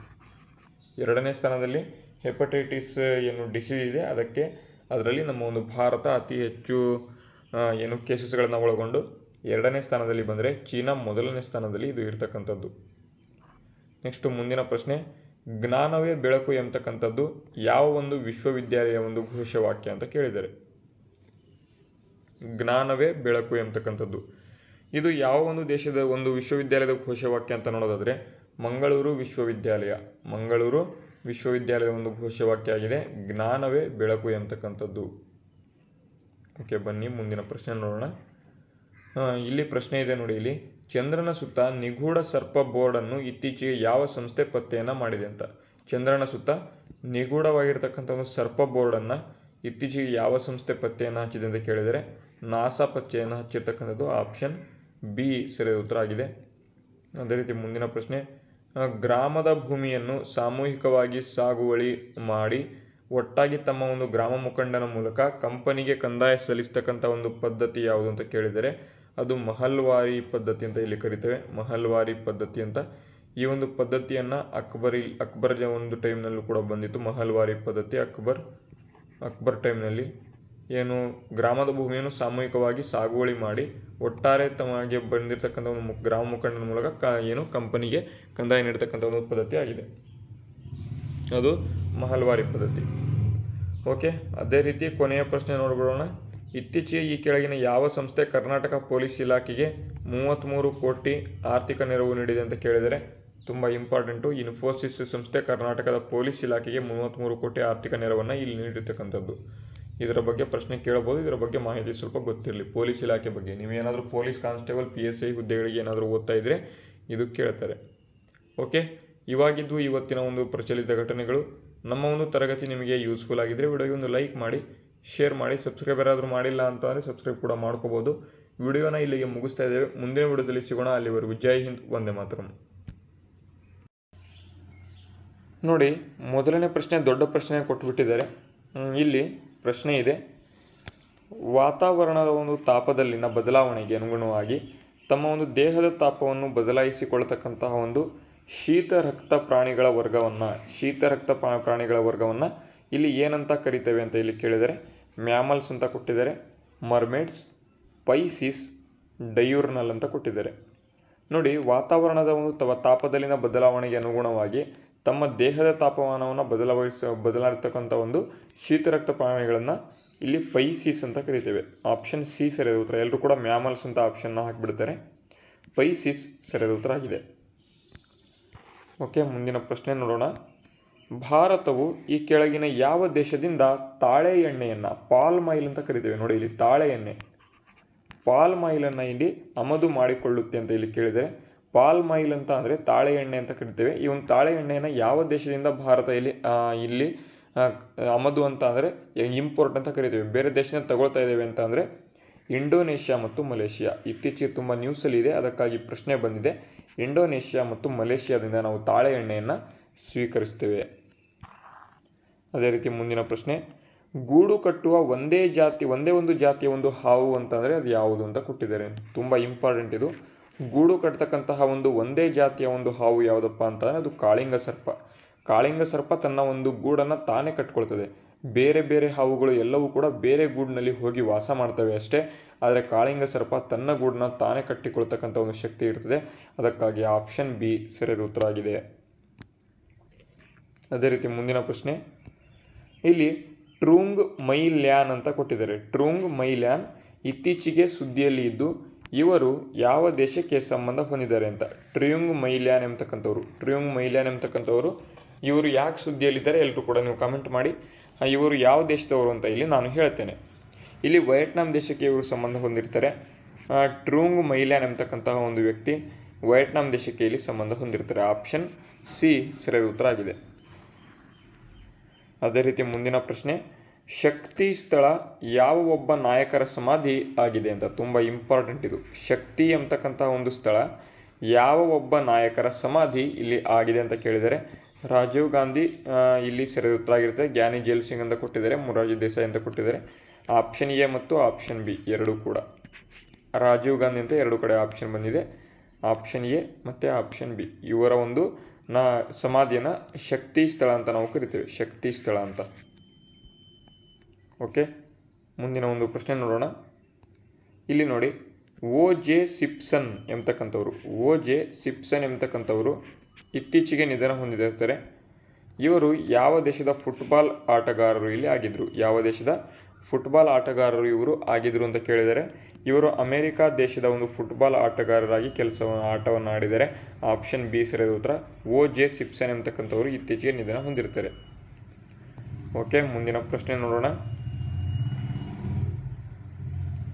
Speaker 1: ಎರಡನೇ ಸ್ಥಾನದಲ್ಲಿ ಹೆಪಟೈಟಿಸ್ ಏನು ಡಿಸೀಸ್ ಇದೆ ಅದಕ್ಕೆ ಅದರಲ್ಲಿ ನಮ್ಮ ಒಂದು ಭಾರತ ಅತಿ ಹೆಚ್ಚು ಏನು ಕೇಸಸ್ಗಳನ್ನು ಒಳಗೊಂಡು ಎರಡನೇ ಸ್ಥಾನದಲ್ಲಿ ಬಂದರೆ ಚೀನಾ ಮೊದಲನೇ ಸ್ಥಾನದಲ್ಲಿ ಇದು ಇರತಕ್ಕಂಥದ್ದು ನೆಕ್ಸ್ಟ್ ಮುಂದಿನ ಪ್ರಶ್ನೆ ಜ್ಞಾನವೇ ಬೆಳಕು ಎಂಬತಕ್ಕಂಥದ್ದು ಯಾವ ಒಂದು ವಿಶ್ವವಿದ್ಯಾಲಯ ಒಂದು ಘೋಷವಾಕ್ಯ ಅಂತ ಕೇಳಿದ್ದಾರೆ ಜ್ಞಾನವೇ ಬೆಳಕು ಎಂಬತಕ್ಕಂಥದ್ದು ಇದು ಯಾವ ಒಂದು ದೇಶದ ಒಂದು ವಿಶ್ವವಿದ್ಯಾಲಯದ ಘೋಷವಾಕ್ಯ ಅಂತ ನೋಡೋದಾದರೆ ಮಂಗಳೂರು ವಿಶ್ವವಿದ್ಯಾಲಯ ಮಂಗಳೂರು ವಿಶ್ವವಿದ್ಯಾಲಯದ ಒಂದು ಘೋಷವಾಕ್ಯ ಆಗಿದೆ ಜ್ಞಾನವೇ ಬೆಳಕು ಎಂಬತಕ್ಕಂಥದ್ದು ಓಕೆ ಬನ್ನಿ ಮುಂದಿನ ಪ್ರಶ್ನೆ ನೋಡೋಣ ಇಲ್ಲಿ ಪ್ರಶ್ನೆ ಇದೆ ನೋಡಿ ಇಲ್ಲಿ ಚಂದ್ರನ ಸುತ್ತ ನಿಗೂಢ ಸರ್ಪ ಬೋರ್ಡನ್ನು ಇತ್ತೀಚೆಗೆ ಯಾವ ಸಂಸ್ಥೆ ಪತ್ತೆಯನ್ನು ಮಾಡಿದೆ ಅಂತ ಚಂದ್ರನ ಸುತ್ತ ನಿಗೂಢವಾಗಿರ್ತಕ್ಕಂಥ ಒಂದು ಸರ್ಪ ಬೋರ್ಡನ್ನು ಇತ್ತೀಚೆಗೆ ಯಾವ ಸಂಸ್ಥೆ ಪತ್ತೆಯನ್ನು ಹಚ್ಚಿದೆ ಅಂತ ಕೇಳಿದರೆ ನಾಸಾ ಪತ್ತೆಯನ್ನು ಹಚ್ಚಿರ್ತಕ್ಕಂಥದ್ದು ಆಪ್ಷನ್ ಬಿ ಸರಿಯಾದ ಉತ್ತರ ಆಗಿದೆ ಅದೇ ರೀತಿ ಮುಂದಿನ ಪ್ರಶ್ನೆ ಗ್ರಾಮದ ಭೂಮಿಯನ್ನು ಸಾಮೂಹಿಕವಾಗಿ ಸಾಗುವಳಿ ಮಾಡಿ ಒಟ್ಟಾಗಿ ತಮ್ಮ ಒಂದು ಗ್ರಾಮ ಮುಖಂಡನ ಮೂಲಕ ಕಂಪನಿಗೆ ಕಂದಾಯ ಸಲ್ಲಿಸ್ತಕ್ಕಂಥ ಒಂದು ಪದ್ಧತಿ ಯಾವುದು ಅಂತ ಕೇಳಿದರೆ ಅದು ಮಹಲ್ವಾರಿ ಪದ್ಧತಿ ಅಂತ ಇಲ್ಲಿ ಕರಿತೇವೆ ಮಹಲ್ವಾರಿ ಪದ್ಧತಿ ಅಂತ ಈ ಒಂದು ಪದ್ಧತಿಯನ್ನು ಅಕ್ಬರಿ ಅಕ್ಬರ್ ಒಂದು ಟೈಮ್ನಲ್ಲೂ ಕೂಡ ಬಂದಿತ್ತು ಮಹಲ್ವಾರಿ ಪದ್ಧತಿ ಅಕ್ಬರ್ ಅಕ್ಬರ್ ಟೈಮ್ನಲ್ಲಿ ಏನು ಗ್ರಾಮದ ಭೂಮಿಯನ್ನು ಸಾಮೂಹಿಕವಾಗಿ ಸಾಗುವಳಿ ಮಾಡಿ ಒಟ್ಟಾರೆ ತಮಗೆ ಬಂದಿರತಕ್ಕಂಥ ಒಂದು ಗ್ರಾಮ ಮುಖಂಡನ ಮೂಲಕ ಕ ಏನು ಕಂಪನಿಗೆ ಕಂದಾಯ ನೀಡತಕ್ಕಂಥ ಒಂದು ಪದ್ಧತಿ ಆಗಿದೆ ಅದು ಮಹಲ್ವಾರಿ ಪದ್ಧತಿ ಓಕೆ ಅದೇ ರೀತಿ ಕೊನೆಯ ಪ್ರಶ್ನೆ ನೋಡ್ಬಿಡೋಣ ಇತ್ತೀಚೆಗೆ ಈ ಕೆಳಗಿನ ಯಾವ ಸಂಸ್ಥೆ ಕರ್ನಾಟಕ ಪೊಲೀಸ್ ಇಲಾಖೆಗೆ ಮೂವತ್ತ್ಮೂರು ಕೋಟಿ ಆರ್ಥಿಕ ನೆರವು ನೀಡಿದೆ ಅಂತ ಕೇಳಿದರೆ ತುಂಬ ಇಂಪಾರ್ಟೆಂಟು ಇನ್ಫೋಸಿಸ್ ಸಂಸ್ಥೆ ಕರ್ನಾಟಕದ ಪೊಲೀಸ್ ಇಲಾಖೆಗೆ ಮೂವತ್ತ್ಮೂರು ಕೋಟಿ ಆರ್ಥಿಕ ನೆರವನ್ನು ಇಲ್ಲಿ ನೀಡಿರ್ತಕ್ಕಂಥದ್ದು ಇದರ ಬಗ್ಗೆ ಪ್ರಶ್ನೆ ಕೇಳಬಹುದು ಇದರ ಬಗ್ಗೆ ಮಾಹಿತಿ ಸ್ವಲ್ಪ ಗೊತ್ತಿರಲಿ ಪೊಲೀಸ್ ಇಲಾಖೆ ಬಗ್ಗೆ ನೀವು ಏನಾದರೂ police constable P S I ಹುದ್ದೆಗಳಿಗೆ ಏನಾದರೂ ಓದ್ತಾ ಇದ್ದರೆ ಇದು ಕೇಳ್ತಾರೆ ಓಕೆ ಇವಾಗಿದ್ದು ಇವತ್ತಿನ ಒಂದು ಪ್ರಚಲಿತ ಘಟನೆಗಳು ನಮ್ಮ ಒಂದು ತರಗತಿ ನಿಮಗೆ ಯೂಸ್ಫುಲ್ ಆಗಿದ್ದರೆ ವಿಡಿಯೋಗೆ ಒಂದು ಲೈಕ್ ಮಾಡಿ ಶೇರ್ ಮಾಡಿ ಸಬ್ಸ್ಕ್ರೈಬ್ ಯಾರಾದರೂ ಮಾಡಿಲ್ಲ ಅಂತ ಅಂದರೆ ಸಬ್ಸ್ಕ್ರೈಬ್ ಕೂಡ ಮಾಡ್ಕೋಬೋದು ವಿಡಿಯೋನ ಇಲ್ಲಿಗೆ ಮುಗಿಸ್ತಾ ಇದ್ದೇವೆ ಮುಂದಿನ ವಿಡಿಯೋದಲ್ಲಿ ಸಿಗೋಣ ಅಲ್ಲಿವರೆಗೂ ಜೈ ಹಿಂದ್ ಒಂದೇ ಮಾತ್ರ ನೋಡಿ ಮೊದಲನೇ ಪ್ರಶ್ನೆ ದೊಡ್ಡ ಪ್ರಶ್ನೆ ಕೊಟ್ಟುಬಿಟ್ಟಿದ್ದಾರೆ ಇಲ್ಲಿ ಪ್ರಶ್ನೆ ಇದೆ ವಾತಾವರಣದ ಒಂದು ತಾಪದಲ್ಲಿನ ಬದಲಾವಣೆಗೆ ಅನುಗುಣವಾಗಿ ತಮ್ಮ ಒಂದು ದೇಹದ ತಾಪವನ್ನು ಬದಲಾಯಿಸಿಕೊಳ್ತಕ್ಕಂತಹ ಒಂದು ಶೀತ ರಕ್ತ ಪ್ರಾಣಿಗಳ ವರ್ಗವನ್ನು ಶೀತ ರಕ್ತ ಪ್ರಾಣಿಗಳ ವರ್ಗವನ್ನು ಇಲ್ಲಿ ಏನಂತ ಕರಿತೇವೆ ಅಂತ ಇಲ್ಲಿ ಕೇಳಿದರೆ ಮ್ಯಾಮಲ್ಸ್ ಅಂತ ಕೊಟ್ಟಿದ್ದಾರೆ ಮರ್ಮೇಡ್ಸ್ ಪೈಸಿಸ್ ಡಯೂರ್ನಲ್ ಅಂತ ಕೊಟ್ಟಿದ್ದಾರೆ ನೋಡಿ ವಾತಾವರಣದ ಒಂದು ತಾಪದಲ್ಲಿನ ಬದಲಾವಣೆಗೆ ಅನುಗುಣವಾಗಿ ತಮ್ಮ ದೇಹದ ತಾಪಮಾನವನ್ನು ಬದಲಾವಿಸ ಬದಲಾಡ್ತಕ್ಕಂಥ ಒಂದು ಶೀತರಕ್ತ ಪ್ರಾಣಿಗಳನ್ನು ಇಲ್ಲಿ ಪೈಸಿಸ್ ಅಂತ ಕರಿತೇವೆ ಆಪ್ಷನ್ ಸಿ ಸರಿಯಾದ ಉತ್ತರ ಎಲ್ಲರೂ ಕೂಡ ಮ್ಯಾಮಲ್ಸ್ ಅಂತ ಆಪ್ಷನ್ನ ಹಾಕಿಬಿಡ್ತಾರೆ ಪೈಸಿಸ್ ಸರಿಯಾದ ಉತ್ತರ ಆಗಿದೆ ಓಕೆ ಮುಂದಿನ ಪ್ರಶ್ನೆ ನೋಡೋಣ ಭಾರತವು ಈ ಕೆಳಗಿನ ಯಾವ ದೇಶದಿಂದ ತಾಳೆ ಎಣ್ಣೆಯನ್ನು ಪಾಲ್ಮ್ ಆಯಿಲ್ ಅಂತ ಕರಿತೇವೆ ನೋಡಿ ಇಲ್ಲಿ ತಾಳೆ ಎಣ್ಣೆ ಪಾಲ್ಮ್ ಆಯಿಲನ್ನು ಇಲ್ಲಿ ಆಮದು ಮಾಡಿಕೊಳ್ಳುತ್ತೆ ಅಂತ ಇಲ್ಲಿ ಕೇಳಿದರೆ ಪಾಲ್ಮ್ ಆಯಿಲ್ ಅಂತ ಅಂದರೆ ತಾಳೆ ಎಣ್ಣೆ ಅಂತ ಕರಿತೇವೆ ಈ ಒಂದು ತಾಳೆ ಎಣ್ಣೆಯನ್ನು ಯಾವ ದೇಶದಿಂದ ಭಾರತ ಇಲ್ಲಿ ಇಲ್ಲಿ ಆಮದು ಅಂತ ಅಂದರೆ ಇಂಪೋರ್ಟ್ ಅಂತ ಕರಿತೇವೆ ಬೇರೆ ದೇಶದಿಂದ ತಗೊಳ್ತಾ ಇದ್ದೇವೆ ಅಂತ ಅಂದರೆ ಇಂಡೋನೇಷ್ಯಾ ಮತ್ತು ಮಲೇಷಿಯಾ ಇತ್ತೀಚೆಗೆ ತುಂಬ ನ್ಯೂಸಲ್ಲಿದೆ ಅದಕ್ಕಾಗಿ ಪ್ರಶ್ನೆ ಬಂದಿದೆ ಇಂಡೋನೇಷ್ಯಾ ಮತ್ತು ಮಲೇಷಿಯಾದಿಂದ ನಾವು ತಾಳೆ ಎಣ್ಣೆಯನ್ನು ಸ್ವೀಕರಿಸ್ತೇವೆ ಅದೇ ರೀತಿ ಮುಂದಿನ ಪ್ರಶ್ನೆ ಗೂಡು ಕಟ್ಟುವ ಒಂದೇ ಜಾತಿ ಒಂದೇ ಒಂದು ಜಾತಿಯ ಒಂದು ಹಾವು ಅಂತಂದರೆ ಅದು ಯಾವುದು ಅಂತ ಕೊಟ್ಟಿದ್ದಾರೆ ತುಂಬ ಇಂಪಾರ್ಟೆಂಟ್ ಇದು ಗೂಡು ಕಟ್ತಕ್ಕಂತಹ ಒಂದು ಒಂದೇ ಜಾತಿಯ ಒಂದು ಹಾವು ಯಾವುದಪ್ಪ ಅಂತಂದರೆ ಅದು ಕಾಳಿಂಗ ಸರ್ಪ ಕಾಳಿಂಗ ಸರ್ಪ ತನ್ನ ಒಂದು ಗೂಡನ್ನು ತಾನೇ ಕಟ್ಕೊಳ್ತದೆ ಬೇರೆ ಬೇರೆ ಹಾವುಗಳು ಎಲ್ಲವೂ ಕೂಡ ಬೇರೆ ಗೂಡಿನಲ್ಲಿ ಹೋಗಿ ವಾಸ ಮಾಡ್ತವೆ ಅಷ್ಟೇ ಆದರೆ ಕಾಳಿಂಗ ಸರ್ಪ ತನ್ನ ಗೂಡನ್ನ ತಾನೇ ಕಟ್ಟಿಕೊಳ್ತಕ್ಕಂಥ ಒಂದು ಶಕ್ತಿ ಇರ್ತದೆ ಅದಕ್ಕಾಗಿ ಆಪ್ಷನ್ ಬಿ ಸರಿಯಾದ ಉತ್ತರ ಆಗಿದೆ ಅದೇ ರೀತಿ ಮುಂದಿನ ಪ್ರಶ್ನೆ ಇಲ್ಲಿ ಟ್ರೂಂಗ್ ಮೈಲ್ಯಾನ್ ಅಂತ ಕೊಟ್ಟಿದ್ದಾರೆ ಟ್ರೂಂಗ್ ಮೈಲ್ಯಾನ್ ಇತ್ತೀಚೆಗೆ ಸುದ್ದಿಯಲ್ಲಿ ಇದ್ದು ಇವರು ಯಾವ ದೇಶಕ್ಕೆ ಸಂಬಂಧ ಹೊಂದಿದ್ದಾರೆ ಅಂತ ಟ್ರಿಯುಂಗ್ ಮೈಲ್ಯಾನ್ ಎಂಬತಕ್ಕಂಥವ್ರು ಟ್ರಿಯುಂಗ್ ಮೈಲ್ಯಾನ್ ಎಂಬತಕ್ಕಂಥವ್ರು ಇವರು ಯಾಕೆ ಸುದ್ದಿಯಲ್ಲಿದ್ದಾರೆ ಎಲ್ಲರೂ ಕೂಡ ನೀವು ಕಮೆಂಟ್ ಮಾಡಿ ಇವರು ಯಾವ ದೇಶದವರು ಅಂತ ಇಲ್ಲಿ ನಾನು ಹೇಳ್ತೇನೆ ಇಲ್ಲಿ ವಯಟ್ನಾಮ್ ದೇಶಕ್ಕೆ ಇವರು ಸಂಬಂಧ ಹೊಂದಿರ್ತಾರೆ ಟ್ರೂಂಗ್ ಮೈಲ್ಯಾನ್ ಎಂಬತಕ್ಕಂತಹ ಒಂದು ವ್ಯಕ್ತಿ ವಯಟ್ನಾಂ ದೇಶಕ್ಕೆ ಇಲ್ಲಿ ಸಂಬಂಧ ಹೊಂದಿರ್ತಾರೆ ಆಪ್ಷನ್ ಸಿ ಸರಿಯಾದ ಉತ್ತರ ಆಗಿದೆ ಅದೇ ರೀತಿ ಮುಂದಿನ ಪ್ರಶ್ನೆ ಶಕ್ತಿ ಸ್ಥಳ ಯಾವ ಒಬ್ಬ ನಾಯಕರ ಸಮಾಧಿ ಆಗಿದೆ ಅಂತ ತುಂಬ ಇಂಪಾರ್ಟೆಂಟ್ ಇದು ಶಕ್ತಿ ಅಂತಕ್ಕಂಥ ಒಂದು ಸ್ಥಳ ಯಾವ ಒಬ್ಬ ನಾಯಕರ ಸಮಾಧಿ ಇಲ್ಲಿ ಆಗಿದೆ ಅಂತ ಕೇಳಿದರೆ ರಾಜೀವ್ ಗಾಂಧಿ ಇಲ್ಲಿ ಸರಿ ಉತ್ತರ ಆಗಿರುತ್ತೆ ಜ್ಞಾನಿ ಜೇಲ್ ಸಿಂಗ್ ಅಂತ ಕೊಟ್ಟಿದ್ದಾರೆ ಮುರಾರ್ಜಿ ದೇಸಾಯಿ ಅಂತ ಕೊಟ್ಟಿದ್ದಾರೆ ಆಪ್ಷನ್ ಎ ಮತ್ತು ಆಪ್ಷನ್ ಬಿ ಎರಡೂ ಕೂಡ ರಾಜೀವ್ ಗಾಂಧಿ ಅಂತ ಎರಡು ಕಡೆ ಆಪ್ಷನ್ ಬಂದಿದೆ ಆಪ್ಷನ್ ಎ ಮತ್ತು ಆಪ್ಷನ್ ಬಿ ಇವರ ಒಂದು ನ ಸಮಾಧಿಯನ್ನು ಶಕ್ತಿ ಸ್ಥಳ ಅಂತ ನಾವು ಕರಿತೇವೆ ಶಕ್ತಿ ಸ್ಥಳ ಅಂತ ಓಕೆ ಮುಂದಿನ ಒಂದು ಪ್ರಶ್ನೆ ನೋಡೋಣ ಇಲ್ಲಿ ನೋಡಿ ಓ ಜೆ ಸಿಪ್ಸನ್ ಎಂಬತಕ್ಕಂಥವ್ರು ಓ ಜೆ ಸಿಪ್ಸನ್ ಎಂಬತಕ್ಕಂಥವ್ರು ಇತ್ತೀಚೆಗೆ ನಿಧನ ಹೊಂದಿದಿರ್ತಾರೆ ಇವರು ಯಾವ ದೇಶದ ಫುಟ್ಬಾಲ್ ಆಟಗಾರರು ಇಲ್ಲಿ ಆಗಿದ್ದರು ಯಾವ ದೇಶದ ಫುಟ್ಬಾಲ್ ಆಟಗಾರರು ಇವರು ಆಗಿದ್ರು ಅಂತ ಕೇಳಿದರೆ ಇವರು ಅಮೇರಿಕಾ ದೇಶದ ಒಂದು ಫುಟ್ಬಾಲ್ ಆಟಗಾರರಾಗಿ ಕೆಲಸ ಆಟವನ್ನು ಆಡಿದರೆ ಆಪ್ಷನ್ ಬಿ ಸರಿಯಾದ ಉತ್ತರ ಓ ಜೆ ಸಿಪ್ಸನ್ ಎಂಬತಕ್ಕಂಥವರು ಇತ್ತೀಚೆಗೆ ನಿಧನ ಹೊಂದಿರ್ತಾರೆ ಓಕೆ ಮುಂದಿನ ಪ್ರಶ್ನೆ ನೋಡೋಣ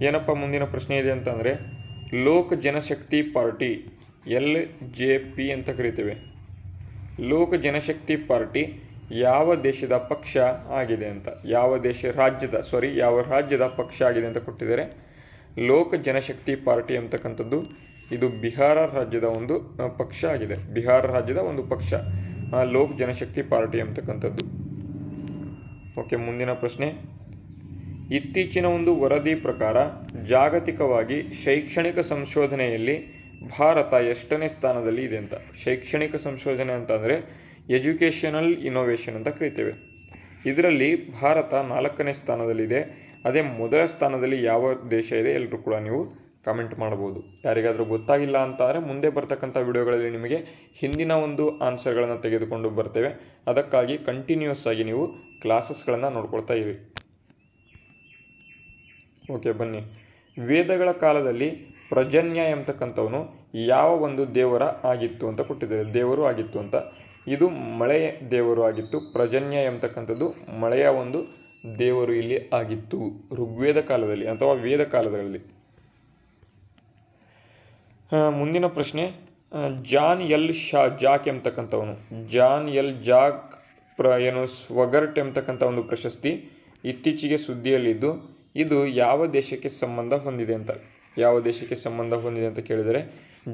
Speaker 1: ಏನಪ್ಪ ಮುಂದಿನ ಪ್ರಶ್ನೆ ಇದೆ ಅಂತಂದರೆ Lok Janshakti party L J P ಅಂತ ಕರಿತೇವೆ ಲೋಕ ಜನಶಕ್ತಿ ಪಾರ್ಟಿ ಯಾವ ದೇಶದ ಪಕ್ಷ ಆಗಿದೆ ಅಂತ ಯಾವ ದೇಶ ರಾಜ್ಯದ ಸಾರಿ ಯಾವ ರಾಜ್ಯದ ಪಕ್ಷ ಆಗಿದೆ ಅಂತ ಕೊಟ್ಟಿದ್ದಾರೆ ಲೋಕ ಜನಶಕ್ತಿ ಪಾರ್ಟಿ ಅಂತಕ್ಕಂಥದ್ದು ಇದು ಬಿಹಾರ ರಾಜ್ಯದ ಒಂದು ಪಕ್ಷ ಆಗಿದೆ ಬಿಹಾರ ರಾಜ್ಯದ ಒಂದು ಪಕ್ಷ ಲೋಕ ಜನಶಕ್ತಿ ಪಾರ್ಟಿ ಅಂತಕ್ಕಂಥದ್ದು ಓಕೆ ಮುಂದಿನ ಪ್ರಶ್ನೆ ಇತ್ತೀಚಿನ ಒಂದು ವರದಿ ಪ್ರಕಾರ ಜಾಗತಿಕವಾಗಿ ಶೈಕ್ಷಣಿಕ ಸಂಶೋಧನೆಯಲ್ಲಿ ಭಾರತ ಎಷ್ಟನೇ ಸ್ಥಾನದಲ್ಲಿ ಇದೆ ಅಂತ ಶೈಕ್ಷಣಿಕ ಸಂಶೋಧನೆ ಅಂದರೆ ಎಜುಕೇಷನಲ್ ಇನೋವೇಷನ್ ಅಂತ ಕರಿತೇವೆ ಇದರಲ್ಲಿ ಭಾರತ ನಾಲ್ಕನೇ ಸ್ಥಾನದಲ್ಲಿದೆ ಅದೇ ಮೊದಲ ಸ್ಥಾನದಲ್ಲಿ ಯಾವ ದೇಶ ಇದೆ ಎಲ್ಲರೂ ಕೂಡ ನೀವು ಕಮೆಂಟ್ ಮಾಡ್ಬೋದು ಯಾರಿಗಾದರೂ ಗೊತ್ತಾಗಿಲ್ಲ ಅಂತ ಅಂದರೆ ಮುಂದೆ ಬರ್ತಕ್ಕಂಥ ವಿಡಿಯೋಗಳಲ್ಲಿ ನಿಮಗೆ ಹಿಂದಿನ ಒಂದು ಆನ್ಸರ್ಗಳನ್ನು ತೆಗೆದುಕೊಂಡು ಬರ್ತೇವೆ ಅದಕ್ಕಾಗಿ ಕಂಟಿನ್ಯೂಸ್ ಆಗಿ ನೀವು ಕ್ಲಾಸಸ್ಗಳನ್ನು ನೋಡ್ಕೊಳ್ತಾ ಇರಿ ಓಕೆ ಬನ್ನಿ ವೇದಗಳ ಕಾಲದಲ್ಲಿ ಪ್ರಜನ್ಯ ಎಂಬತಕ್ಕಂಥವನು ಯಾವ ಒಂದು ದೇವರ ಆಗಿತ್ತು ಅಂತ ಕೊಟ್ಟಿದ್ದಾರೆ ದೇವರು ಆಗಿತ್ತು ಅಂತ ಇದು ಮಳೆಯ ದೇವರು ಆಗಿತ್ತು ಪ್ರಜನ್ಯ ಎಂಬತಕ್ಕಂಥದ್ದು ಮಳೆಯ ಒಂದು ದೇವರು ಇಲ್ಲಿ ಆಗಿತ್ತು ಋಗ್ವೇದ ಕಾಲದಲ್ಲಿ ಅಥವಾ ವೇದ ಕಾಲದಲ್ಲಿ ಮುಂದಿನ ಪ್ರಶ್ನೆ ಜಾನ್ ಎಲ್ ಶಾ ಜಾಕ್ ಎಂಬತಕ್ಕಂಥವನು ಜಾನ್ ಎಲ್ ಜಾಕ್ ಪ್ರ ಏನು ಸ್ವಗರ್ಟ್ ಎಂಬತಕ್ಕಂಥ ಒಂದು ಪ್ರಶಸ್ತಿ ಇತ್ತೀಚೆಗೆ ಸುದ್ದಿಯಲ್ಲಿದ್ದು ಇದು ಯಾವ ದೇಶಕ್ಕೆ ಸಂಬಂಧ ಹೊಂದಿದೆ ಅಂತ ಯಾವ ದೇಶಕ್ಕೆ ಸಂಬಂಧ ಹೊಂದಿದೆ ಅಂತ ಕೇಳಿದರೆ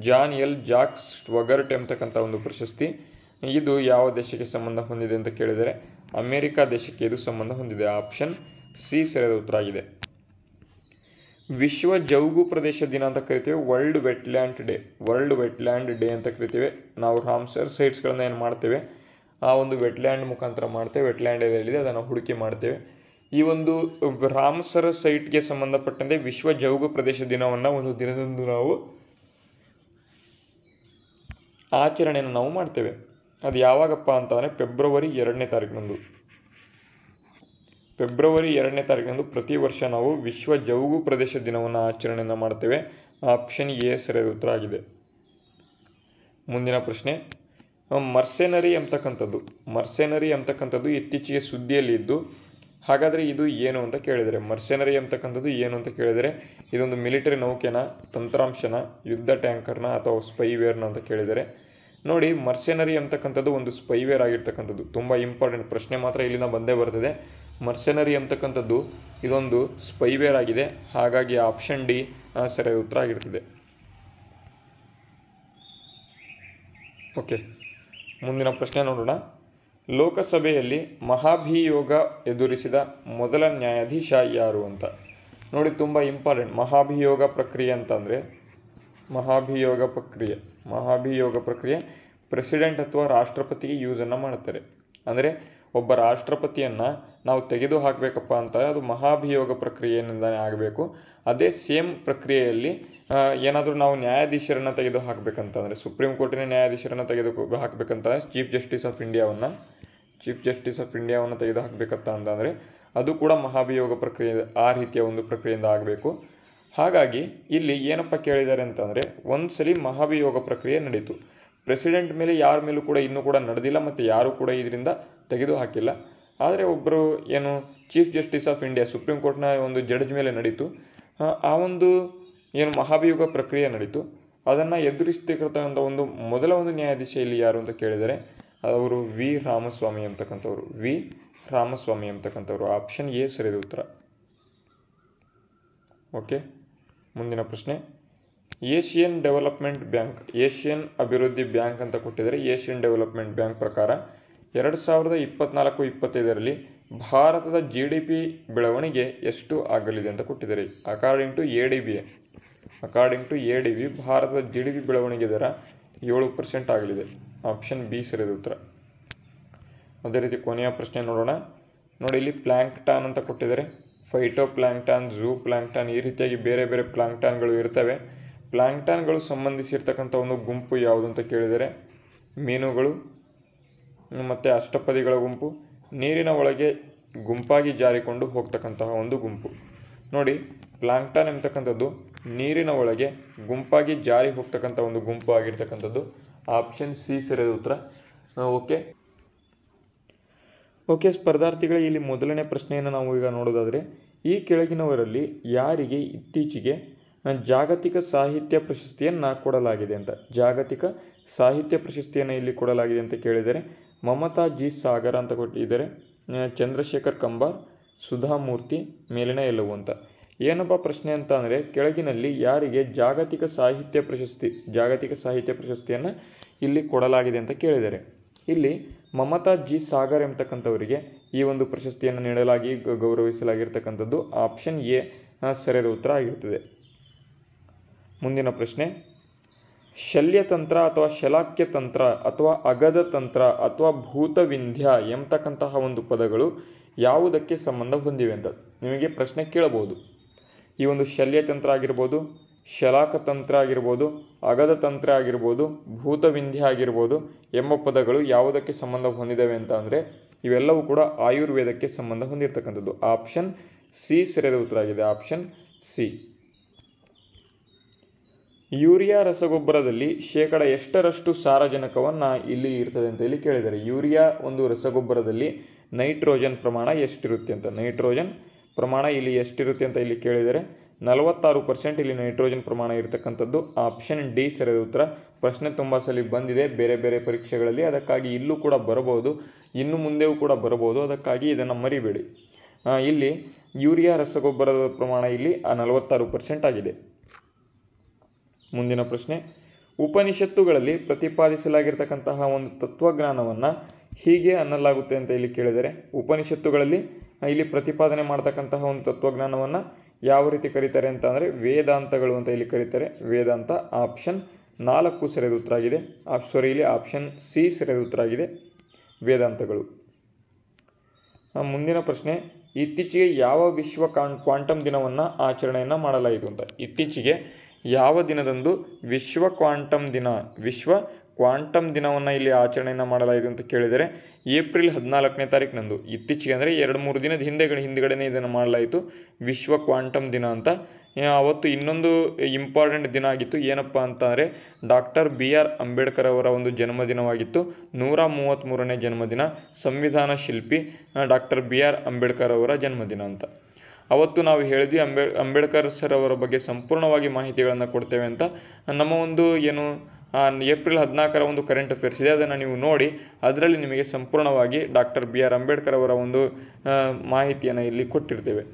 Speaker 1: ಜಾನ್ ಎಲ್ ಜಾಕ್ ಸ್ವಗರ್ಟ್ ಎಂಬತಕ್ಕಂಥ ಒಂದು ಪ್ರಶಸ್ತಿ ಇದು ಯಾವ ದೇಶಕ್ಕೆ ಸಂಬಂಧ ಹೊಂದಿದೆ ಅಂತ ಕೇಳಿದರೆ ಅಮೆರಿಕ ದೇಶಕ್ಕೆ ಇದು ಸಂಬಂಧ ಹೊಂದಿದೆ ಆಪ್ಷನ್ ಸಿ ಸರಿಯಾದ ಉತ್ತರ ಆಗಿದೆ ವಿಶ್ವ ಜೌಗು ಪ್ರದೇಶ ದಿನ ಅಂತ ಕರಿತೇವೆ world wetland day world wetland day ಅಂತ ಕರಿತೀವಿ ನಾವು ರಾಮ್ಸರ್ ಸೈಟ್ಸ್ಗಳನ್ನ ಏನು ಮಾಡ್ತೇವೆ ಆ ಒಂದು ವೆಟ್ಲ್ಯಾಂಡ್ ಮುಖಾಂತರ ಮಾಡ್ತೇವೆ ವೆಟ್ಲ್ಯಾಂಡ್ ಇದೆ ಅದನ್ನು ಹುಡುಕಿ ಮಾಡ್ತೇವೆ ಈ ಒಂದು ರಾಮ್ಸರ್ ಸೈಟ್ಗೆ ಸಂಬಂಧಪಟ್ಟಂತೆ ವಿಶ್ವ ಜೌಗು ಪ್ರದೇಶ ದಿನವನ್ನು ಒಂದು ದಿನದಂದು ನಾವು ಆಚರಣೆಯನ್ನು ನಾವು ಮಾಡ್ತೇವೆ ಅದು ಯಾವಾಗಪ್ಪ ಅಂತಂದರೆ ಫೆಬ್ರವರಿ ಎರಡನೇ ತಾರೀಕಿನಂದು ಫೆಬ್ರವರಿ ಎರಡನೇ ತಾರೀಕಿನಂದು ಪ್ರತಿ ವರ್ಷ ನಾವು ವಿಶ್ವ ಜೌಗು ಪ್ರದೇಶ ದಿನವನ್ನು ಆಚರಣೆಯನ್ನು ಮಾಡ್ತೇವೆ ಆಪ್ಷನ್ ಎ ಸರಿಯಾದ ಉತ್ತರ ಆಗಿದೆ ಮುಂದಿನ ಪ್ರಶ್ನೆ ಮರ್ಸೆನರಿ ಅಂತಕ್ಕಂಥದ್ದು ಮರ್ಸೆನರಿ ಅಂತಕ್ಕಂಥದ್ದು ಇತ್ತೀಚೆಗೆ ಸುದ್ದಿಯಲ್ಲಿ ಇದ್ದು ಹಾಗಾದರೆ ಇದು ಏನು ಅಂತ ಕೇಳಿದರೆ ಮರ್ಸೆನರಿ ಅಂತಕ್ಕಂಥದ್ದು ಏನು ಅಂತ ಕೇಳಿದರೆ ಇದೊಂದು ಮಿಲಿಟರಿ ನೌಕೆನ ತಂತ್ರಾಂಶನ ಯುದ್ಧ ಟ್ಯಾಂಕರ್ನ ಅಥವಾ ಸ್ಪೈವೇರ್ನ ಅಂತ ಕೇಳಿದರೆ ನೋಡಿ ಮರ್ಸೆನರಿ ಅಂತಕ್ಕಂಥದ್ದು ಒಂದು ಸ್ಪೈವೇರ್ ಆಗಿರ್ತಕ್ಕಂಥದ್ದು ತುಂಬ ಇಂಪಾರ್ಟೆಂಟ್ ಪ್ರಶ್ನೆ ಮಾತ್ರ ಇಲ್ಲಿಂದ ಬಂದೇ ಬರ್ತದೆ ಮರ್ಸೆನರಿ ಅಂತಕ್ಕಂಥದ್ದು ಇದೊಂದು ಸ್ಪೈವೇರ್ ಆಗಿದೆ ಹಾಗಾಗಿ ಆಪ್ಷನ್ ಡಿ ಸರಿಯಾದ ಉತ್ತರ ಆಗಿರ್ತದೆ ಓಕೆ ಮುಂದಿನ ಪ್ರಶ್ನೆ ನೋಡೋಣ ಲೋಕಸಭೆಯಲ್ಲಿ ಮಹಾಭಿಯೋಗ ಎದುರಿಸಿದ ಮೊದಲ ನ್ಯಾಯಾಧೀಶ ಯಾರು ಅಂತ ನೋಡಿ ತುಂಬ ಇಂಪಾರ್ಟೆಂಟ್ ಮಹಾಭಿಯೋಗ ಪ್ರಕ್ರಿಯೆ ಅಂತಂದರೆ ಮಹಾಭಿಯೋಗ ಪ್ರಕ್ರಿಯೆ ಮಹಾಭಿಯೋಗ ಪ್ರಕ್ರಿಯೆ ಪ್ರೆಸಿಡೆಂಟ್ ಅಥವಾ ರಾಷ್ಟ್ರಪತಿಗೆ ಯೂಸನ್ನು ಮಾಡ್ತಾರೆ ಅಂದರೆ ಒಬ್ಬ ರಾಷ್ಟ್ರಪತಿಯನ್ನು ನಾವು ತೆಗೆದು ಹಾಕಬೇಕಪ್ಪ ಅಂತ ಅದು ಮಹಾಭಿಯೋಗ ಪ್ರಕ್ರಿಯೆಯಿಂದಾನೇ ಆಗಬೇಕು ಅದೇ ಸೇಮ್ ಪ್ರಕ್ರಿಯೆಯಲ್ಲಿ ಏನಾದರೂ ನಾವು ನ್ಯಾಯಾಧೀಶರನ್ನು ತೆಗೆದು ಹಾಕಬೇಕಂತಂದರೆ ಸುಪ್ರೀಂ ಕೋರ್ಟಿನ ನ್ಯಾಯಾಧೀಶರನ್ನು ತೆಗೆದು ಹಾಕಬೇಕಂತ ಚೀಫ್ ಜಸ್ಟಿಸ್ ಆಫ್ ಇಂಡಿಯಾವನ್ನು ಚೀಫ್ ಜಸ್ಟಿಸ್ ಆಫ್ ಇಂಡಿಯಾವನ್ನು ತೆಗೆದು ಹಾಕಬೇಕಂತ ಅಂತಂದರೆ ಅದು ಕೂಡ ಮಹಾಭಿಯೋಗ ಪ್ರಕ್ರಿಯೆ ಆ ರೀತಿಯ ಒಂದು ಪ್ರಕ್ರಿಯೆಯಿಂದ ಆಗಬೇಕು ಹಾಗಾಗಿ ಇಲ್ಲಿ ಏನಪ್ಪ ಕೇಳಿದ್ದಾರೆ ಅಂತಂದರೆ ಒಂದು ಸರಿ ಮಹಾಭಿಯೋಗ ಪ್ರಕ್ರಿಯೆ ನಡೀತು ಪ್ರೆಸಿಡೆಂಟ್ ಮೇಲೆ ಯಾರ ಮೇಲೂ ಕೂಡ ಇನ್ನೂ ಕೂಡ ನಡೆದಿಲ್ಲ ಮತ್ತು ಯಾರೂ ಕೂಡ ಇದರಿಂದ ತೆಗೆದುಹಾಕಿಲ್ಲ ಹಾಕಿಲ್ಲ ಆದರೆ ಒಬ್ಬರು ಏನು chief justice of India supreme ಕೋರ್ಟ್ನ ಒಂದು ಜಡ್ಜ್ ಮೇಲೆ ನಡೀತು ಆ ಒಂದು ಏನು ಮಹಾಭಿಯೋಗ ಪ್ರಕ್ರಿಯೆ ನಡೀತು ಅದನ್ನು ಎದುರಿಸ್ತಿರ್ತಕ್ಕಂಥ ಒಂದು ಮೊದಲ ಒಂದು ನ್ಯಾಯಾಧೀಶ ಇಲ್ಲಿ ಯಾರು ಅಂತ ಕೇಳಿದರೆ ಅವರು ವಿ ರಾಮಸ್ವಾಮಿ ಅಂತಕ್ಕಂಥವ್ರು ವಿ ರಾಮಸ್ವಾಮಿ ಅಂತಕ್ಕಂಥವ್ರು ಆಪ್ಷನ್ ಎ ಸರಿದ ಉತ್ತರ ಓಕೆ ಮುಂದಿನ ಪ್ರಶ್ನೆ ಏಷ್ಯನ್ ಡೆವಲಪ್ಮೆಂಟ್ ಬ್ಯಾಂಕ್ ಏಷ್ಯನ್ ಅಭಿವೃದ್ಧಿ ಬ್ಯಾಂಕ್ ಅಂತ ಕೊಟ್ಟಿದ್ದಾರೆ ಏಷ್ಯನ್ ಡೆವಲಪ್ಮೆಂಟ್ ಬ್ಯಾಂಕ್ ಪ್ರಕಾರ ಎರಡು ಸಾವಿರದ ಇಪ್ಪತ್ನಾಲ್ಕು ಇಪ್ಪತ್ತೈದರಲ್ಲಿ ಭಾರತದ ಜಿ ಡಿ ಪಿ ಬೆಳವಣಿಗೆ ಎಷ್ಟು ಆಗಲಿದೆ ಅಂತ ಕೊಟ್ಟಿದ್ದಾರೆ according to A D B according to A D B ಭಾರತದ ಜಿ ಡಿ ಪಿ ಬೆಳವಣಿಗೆ ದರ ಏಳು ಪರ್ಸೆಂಟ್ ಆಗಲಿದೆ ಆಪ್ಷನ್ ಬಿ ಸರಿದ ಉತ್ತರ ಅದೇ ರೀತಿ ಕೊನೆಯ ಪ್ರಶ್ನೆ ನೋಡೋಣ ನೋಡಿ ಇಲ್ಲಿ ಪ್ಲ್ಯಾಂಕ್ಟಾನ್ ಅಂತ ಕೊಟ್ಟಿದ್ದಾರೆ ಫೈಟೋ ಪ್ಲ್ಯಾಂಕ್ಟಾನ್ ಝೂ ಪ್ಲ್ಯಾಂಕ್ಟಾನ್ ಈ ರೀತಿಯಾಗಿ ಬೇರೆ ಬೇರೆ ಪ್ಲ್ಯಾಂಕ್ಟಾನ್ಗಳು ಇರ್ತವೆ ಪ್ಲ್ಯಾಂಕ್ಟಾನ್ಗಳು ಸಂಬಂಧಿಸಿರ್ತಕ್ಕಂಥ ಒಂದು ಗುಂಪು ಯಾವುದು ಅಂತ ಕೇಳಿದರೆ ಮೀನುಗಳು ಮತ್ತು ಅಷ್ಟಪದಿಗಳ ಗುಂಪು ನೀರಿನ ಒಳಗೆ ಗುಂಪಾಗಿ ಜಾರಿಕೊಂಡು ಹೋಗ್ತಕ್ಕಂತಹ ಒಂದು ಗುಂಪು ನೋಡಿ ಪ್ಲಾಂಕ್ಟಾನ್ ಎಂಬತಕ್ಕಂಥದ್ದು ನೀರಿನ ಒಳಗೆ ಗುಂಪಾಗಿ ಜಾರಿ ಹೋಗ್ತಕ್ಕಂಥ ಒಂದು ಗುಂಪು ಆಗಿರ್ತಕ್ಕಂಥದ್ದು ಆಪ್ಷನ್ ಸಿ ಸರಿಯಾದ ಉತ್ತರ ಓಕೆ ಓಕೆ ಸ್ಪರ್ಧಾರ್ಥಿಗಳೇ ಇಲ್ಲಿ ಮೊದಲನೇ ಪ್ರಶ್ನೆಯನ್ನು ನಾವು ಈಗ ನೋಡೋದಾದರೆ ಈ ಕೆಳಗಿನವರಲ್ಲಿ ಯಾರಿಗೆ ಇತ್ತೀಚೆಗೆ ಜಾಗತಿಕ ಸಾಹಿತ್ಯ ಪ್ರಶಸ್ತಿಯನ್ನು ಕೊಡಲಾಗಿದೆ ಅಂತ ಜಾಗತಿಕ ಸಾಹಿತ್ಯ ಪ್ರಶಸ್ತಿಯನ್ನು ಇಲ್ಲಿ ಕೊಡಲಾಗಿದೆ ಅಂತ ಕೇಳಿದರೆ ಮಮತಾ ಜಿ ಸಾಗರ ಅಂತ ಕೊಟ್ಟಿದ್ದಾರೆ ಚಂದ್ರಶೇಖರ್ ಕಂಬಾರ್ ಸುಧಾಮೂರ್ತಿ ಮೇಲಿನ ಎಲ್ಲವು ಅಂತ ಏನಪ್ಪ ಪ್ರಶ್ನೆ ಅಂತ ಅಂದರೆ ಕೆಳಗಿನಲ್ಲಿ ಯಾರಿಗೆ ಜಾಗತಿಕ ಸಾಹಿತ್ಯ ಪ್ರಶಸ್ತಿ ಜಾಗತಿಕ ಸಾಹಿತ್ಯ ಪ್ರಶಸ್ತಿಯನ್ನು ಇಲ್ಲಿ ಕೊಡಲಾಗಿದೆ ಅಂತ ಕೇಳಿದ್ದಾರೆ ಇಲ್ಲಿ ಮಮತಾ ಜಿ ಸಾಗರ್ ಎಂಬತಕ್ಕಂಥವರಿಗೆ ಈ ಒಂದು ಪ್ರಶಸ್ತಿಯನ್ನು ನೀಡಲಾಗಿ ಗೌರವಿಸಲಾಗಿರ್ತಕ್ಕಂಥದ್ದು ಆಪ್ಷನ್ ಎ ಸರಿಯಾದ ಉತ್ತರ ಆಗಿರುತ್ತದೆ ಮುಂದಿನ ಪ್ರಶ್ನೆ ಶಲ್ಯತಂತ್ರ ಅಥವಾ ಶಲಾಕ್ಯತಂತ್ರ ಅಥವಾ ಅಗದ ತಂತ್ರ ಅಥವಾ ಭೂತವಿಂಧ್ಯ ಎಂಬತಕ್ಕಂತಹ ಒಂದು ಪದಗಳು ಯಾವುದಕ್ಕೆ ಸಂಬಂಧ ಹೊಂದಿವೆ ಅಂತ ನಿಮಗೆ ಪ್ರಶ್ನೆ ಕೇಳಬಹುದು ಈ ಒಂದು ಶಲ್ಯತಂತ್ರ ಆಗಿರ್ಬೋದು ಶಲಾಕತಂತ್ರ ಆಗಿರ್ಬೋದು ಅಗದ ತಂತ್ರ ಆಗಿರ್ಬೋದು ಭೂತವಿಂಧ್ಯ ಆಗಿರ್ಬೋದು ಎಂಬ ಪದಗಳು ಯಾವುದಕ್ಕೆ ಸಂಬಂಧ ಹೊಂದಿದ್ದಾವೆ ಅಂತ ಅಂದರೆ ಇವೆಲ್ಲವೂ ಕೂಡ ಆಯುರ್ವೇದಕ್ಕೆ ಸಂಬಂಧ ಹೊಂದಿರತಕ್ಕಂಥದ್ದು ಆಪ್ಷನ್ ಸಿ ಸೆರೆದ ಉತ್ತರ ಆಗಿದೆ ಆಪ್ಷನ್ ಸಿ ಯೂರಿಯಾ ರಸಗೊಬ್ಬರದಲ್ಲಿ ಶೇಕಡ ಎಷ್ಟರಷ್ಟು ಸಾರಜನಕವನ್ನು ಇಲ್ಲಿ ಇರ್ತದೆ ಅಂತ ಇಲ್ಲಿ ಕೇಳಿದ್ದಾರೆ ಯೂರಿಯಾ ಒಂದು ರಸಗೊಬ್ಬರದಲ್ಲಿ ನೈಟ್ರೋಜನ್ ಪ್ರಮಾಣ ಎಷ್ಟಿರುತ್ತೆ ಅಂತ ನೈಟ್ರೋಜನ್ ಪ್ರಮಾಣ ಇಲ್ಲಿ ಎಷ್ಟಿರುತ್ತೆ ಅಂತ ಇಲ್ಲಿ ಕೇಳಿದರೆ ನಲವತ್ತಾರು ಪರ್ಸೆಂಟ್ ಇಲ್ಲಿ ನೈಟ್ರೋಜನ್ ಪ್ರಮಾಣ ಇರತಕ್ಕಂಥದ್ದು ಆಪ್ಷನ್ ಡಿ ಸರಿಯಾದ ಉತ್ತರ ಪ್ರಶ್ನೆ ತುಂಬ ಸಲ ಬಂದಿದೆ ಬೇರೆ ಬೇರೆ ಪರೀಕ್ಷೆಗಳಲ್ಲಿ ಅದಕ್ಕಾಗಿ ಇಲ್ಲೂ ಕೂಡ ಬರಬಹುದು ಇನ್ನು ಮುಂದೆಯೂ ಕೂಡ ಬರಬಹುದು ಅದಕ್ಕಾಗಿ ಇದನ್ನು ಮರಿಬೇಡಿ ಇಲ್ಲಿ ಯೂರಿಯಾ ರಸಗೊಬ್ಬರದ ಪ್ರಮಾಣ ಇಲ್ಲಿ ನಲವತ್ತಾರು ಪರ್ಸೆಂಟ್ ಆಗಿದೆ ಮುಂದಿನ ಪ್ರಶ್ನೆ ಉಪನಿಷತ್ತುಗಳಲ್ಲಿ ಪ್ರತಿಪಾದಿಸಲಾಗಿರ್ತಕ್ಕಂತಹ ಒಂದು ತತ್ವಜ್ಞಾನವನ್ನು ಹೀಗೆ ಅನ್ನಲಾಗುತ್ತೆ ಅಂತ ಇಲ್ಲಿ ಕೇಳಿದರೆ ಉಪನಿಷತ್ತುಗಳಲ್ಲಿ ಇಲ್ಲಿ ಪ್ರತಿಪಾದನೆ ಮಾಡ್ತಕ್ಕಂತಹ ಒಂದು ತತ್ವಜ್ಞಾನವನ್ನು ಯಾವ ರೀತಿ ಕರೀತಾರೆ ಅಂತ ಅಂದರೆ ವೇದಾಂತಗಳು ಅಂತ ಇಲ್ಲಿ ಕರೀತಾರೆ ವೇದಾಂತ ಆಪ್ಷನ್ ನಾಲ್ಕು ಸರಿಯಾದ ಉತ್ತರ ಆಗಿದೆ ಆಪ್ ಸಾರಿ ಇಲ್ಲಿ ಆಪ್ಷನ್ ಸಿ ಸರಿಯಾದ ಉತ್ತರ ಆಗಿದೆ ವೇದಾಂತಗಳು ಮುಂದಿನ ಪ್ರಶ್ನೆ ಇತ್ತೀಚೆಗೆ ಯಾವ ವಿಶ್ವ ಕ್ವಾಂಟಮ್ ದಿನವನ್ನು ಆಚರಣೆಯನ್ನು ಮಾಡಲಾಯಿತು ಅಂತ ಇತ್ತೀಚೆಗೆ ಯಾವ ದಿನದಂದು ವಿಶ್ವ ಕ್ವಾಂಟಮ್ ದಿನ ವಿಶ್ವ ಕ್ವಾಂಟಮ್ ದಿನವನ್ನು ಇಲ್ಲಿ ಆಚರಣೆಯನ್ನು ಮಾಡಲಾಯಿತು ಅಂತ ಕೇಳಿದರೆ ಏಪ್ರಿಲ್ ಹದಿನಾಲ್ಕನೇ ತಾರೀಕಿನಂದು ಇತ್ತೀಚೆಗೆ ಅಂದರೆ ಎರಡು ಮೂರು ದಿನದ ಹಿಂದೆ ಹಿಂದ್ಗಡೆನೇ ಇದನ್ನು ಮಾಡಲಾಯಿತು ವಿಶ್ವ ಕ್ವಾಂಟಮ್ ದಿನ ಅಂತ ಅವತ್ತು ಇನ್ನೊಂದು ಇಂಪಾರ್ಟೆಂಟ್ ದಿನ ಆಗಿತ್ತು ಏನಪ್ಪ ಅಂದರೆ ಡಾಕ್ಟರ್ ಬಿ ಆರ್ ಅಂಬೇಡ್ಕರ್ ಅವರ ಒಂದು ಜನ್ಮದಿನವಾಗಿತ್ತು ನೂರ ಮೂವತ್ತ್ಮೂರನೇ ಜನ್ಮದಿನ ಸಂವಿಧಾನ ಶಿಲ್ಪಿ ಡಾಕ್ಟರ್ ಬಿ ಆರ್ ಅಂಬೇಡ್ಕರ್ ಅವರ ಜನ್ಮದಿನ ಅಂತ ಅವತ್ತು ನಾವು ಹೇಳಿದ್ವಿ ಅಂಬೇಡ್ ಅಂಬೇಡ್ಕರ್ ಸರ್ ಅವರ ಬಗ್ಗೆ ಸಂಪೂರ್ಣವಾಗಿ ಮಾಹಿತಿಗಳನ್ನು ಕೊಡ್ತೇವೆ ಅಂತ ನಮ್ಮ ಒಂದು ಏನು ಏಪ್ರಿಲ್ ಹದಿನಾಲ್ಕರ ಒಂದು ಕರೆಂಟ್ ಅಫೇರ್ಸ್ ಇದೆ ಅದನ್ನು ನೀವು ನೋಡಿ ಅದರಲ್ಲಿ ನಿಮಗೆ ಸಂಪೂರ್ಣವಾಗಿ ಡಾಕ್ಟರ್ ಬಿ ಆರ್ ಅಂಬೇಡ್ಕರ್ ಅವರ ಒಂದು ಮಾಹಿತಿಯನ್ನು ಇಲ್ಲಿ ಕೊಟ್ಟಿರ್ತೇವೆ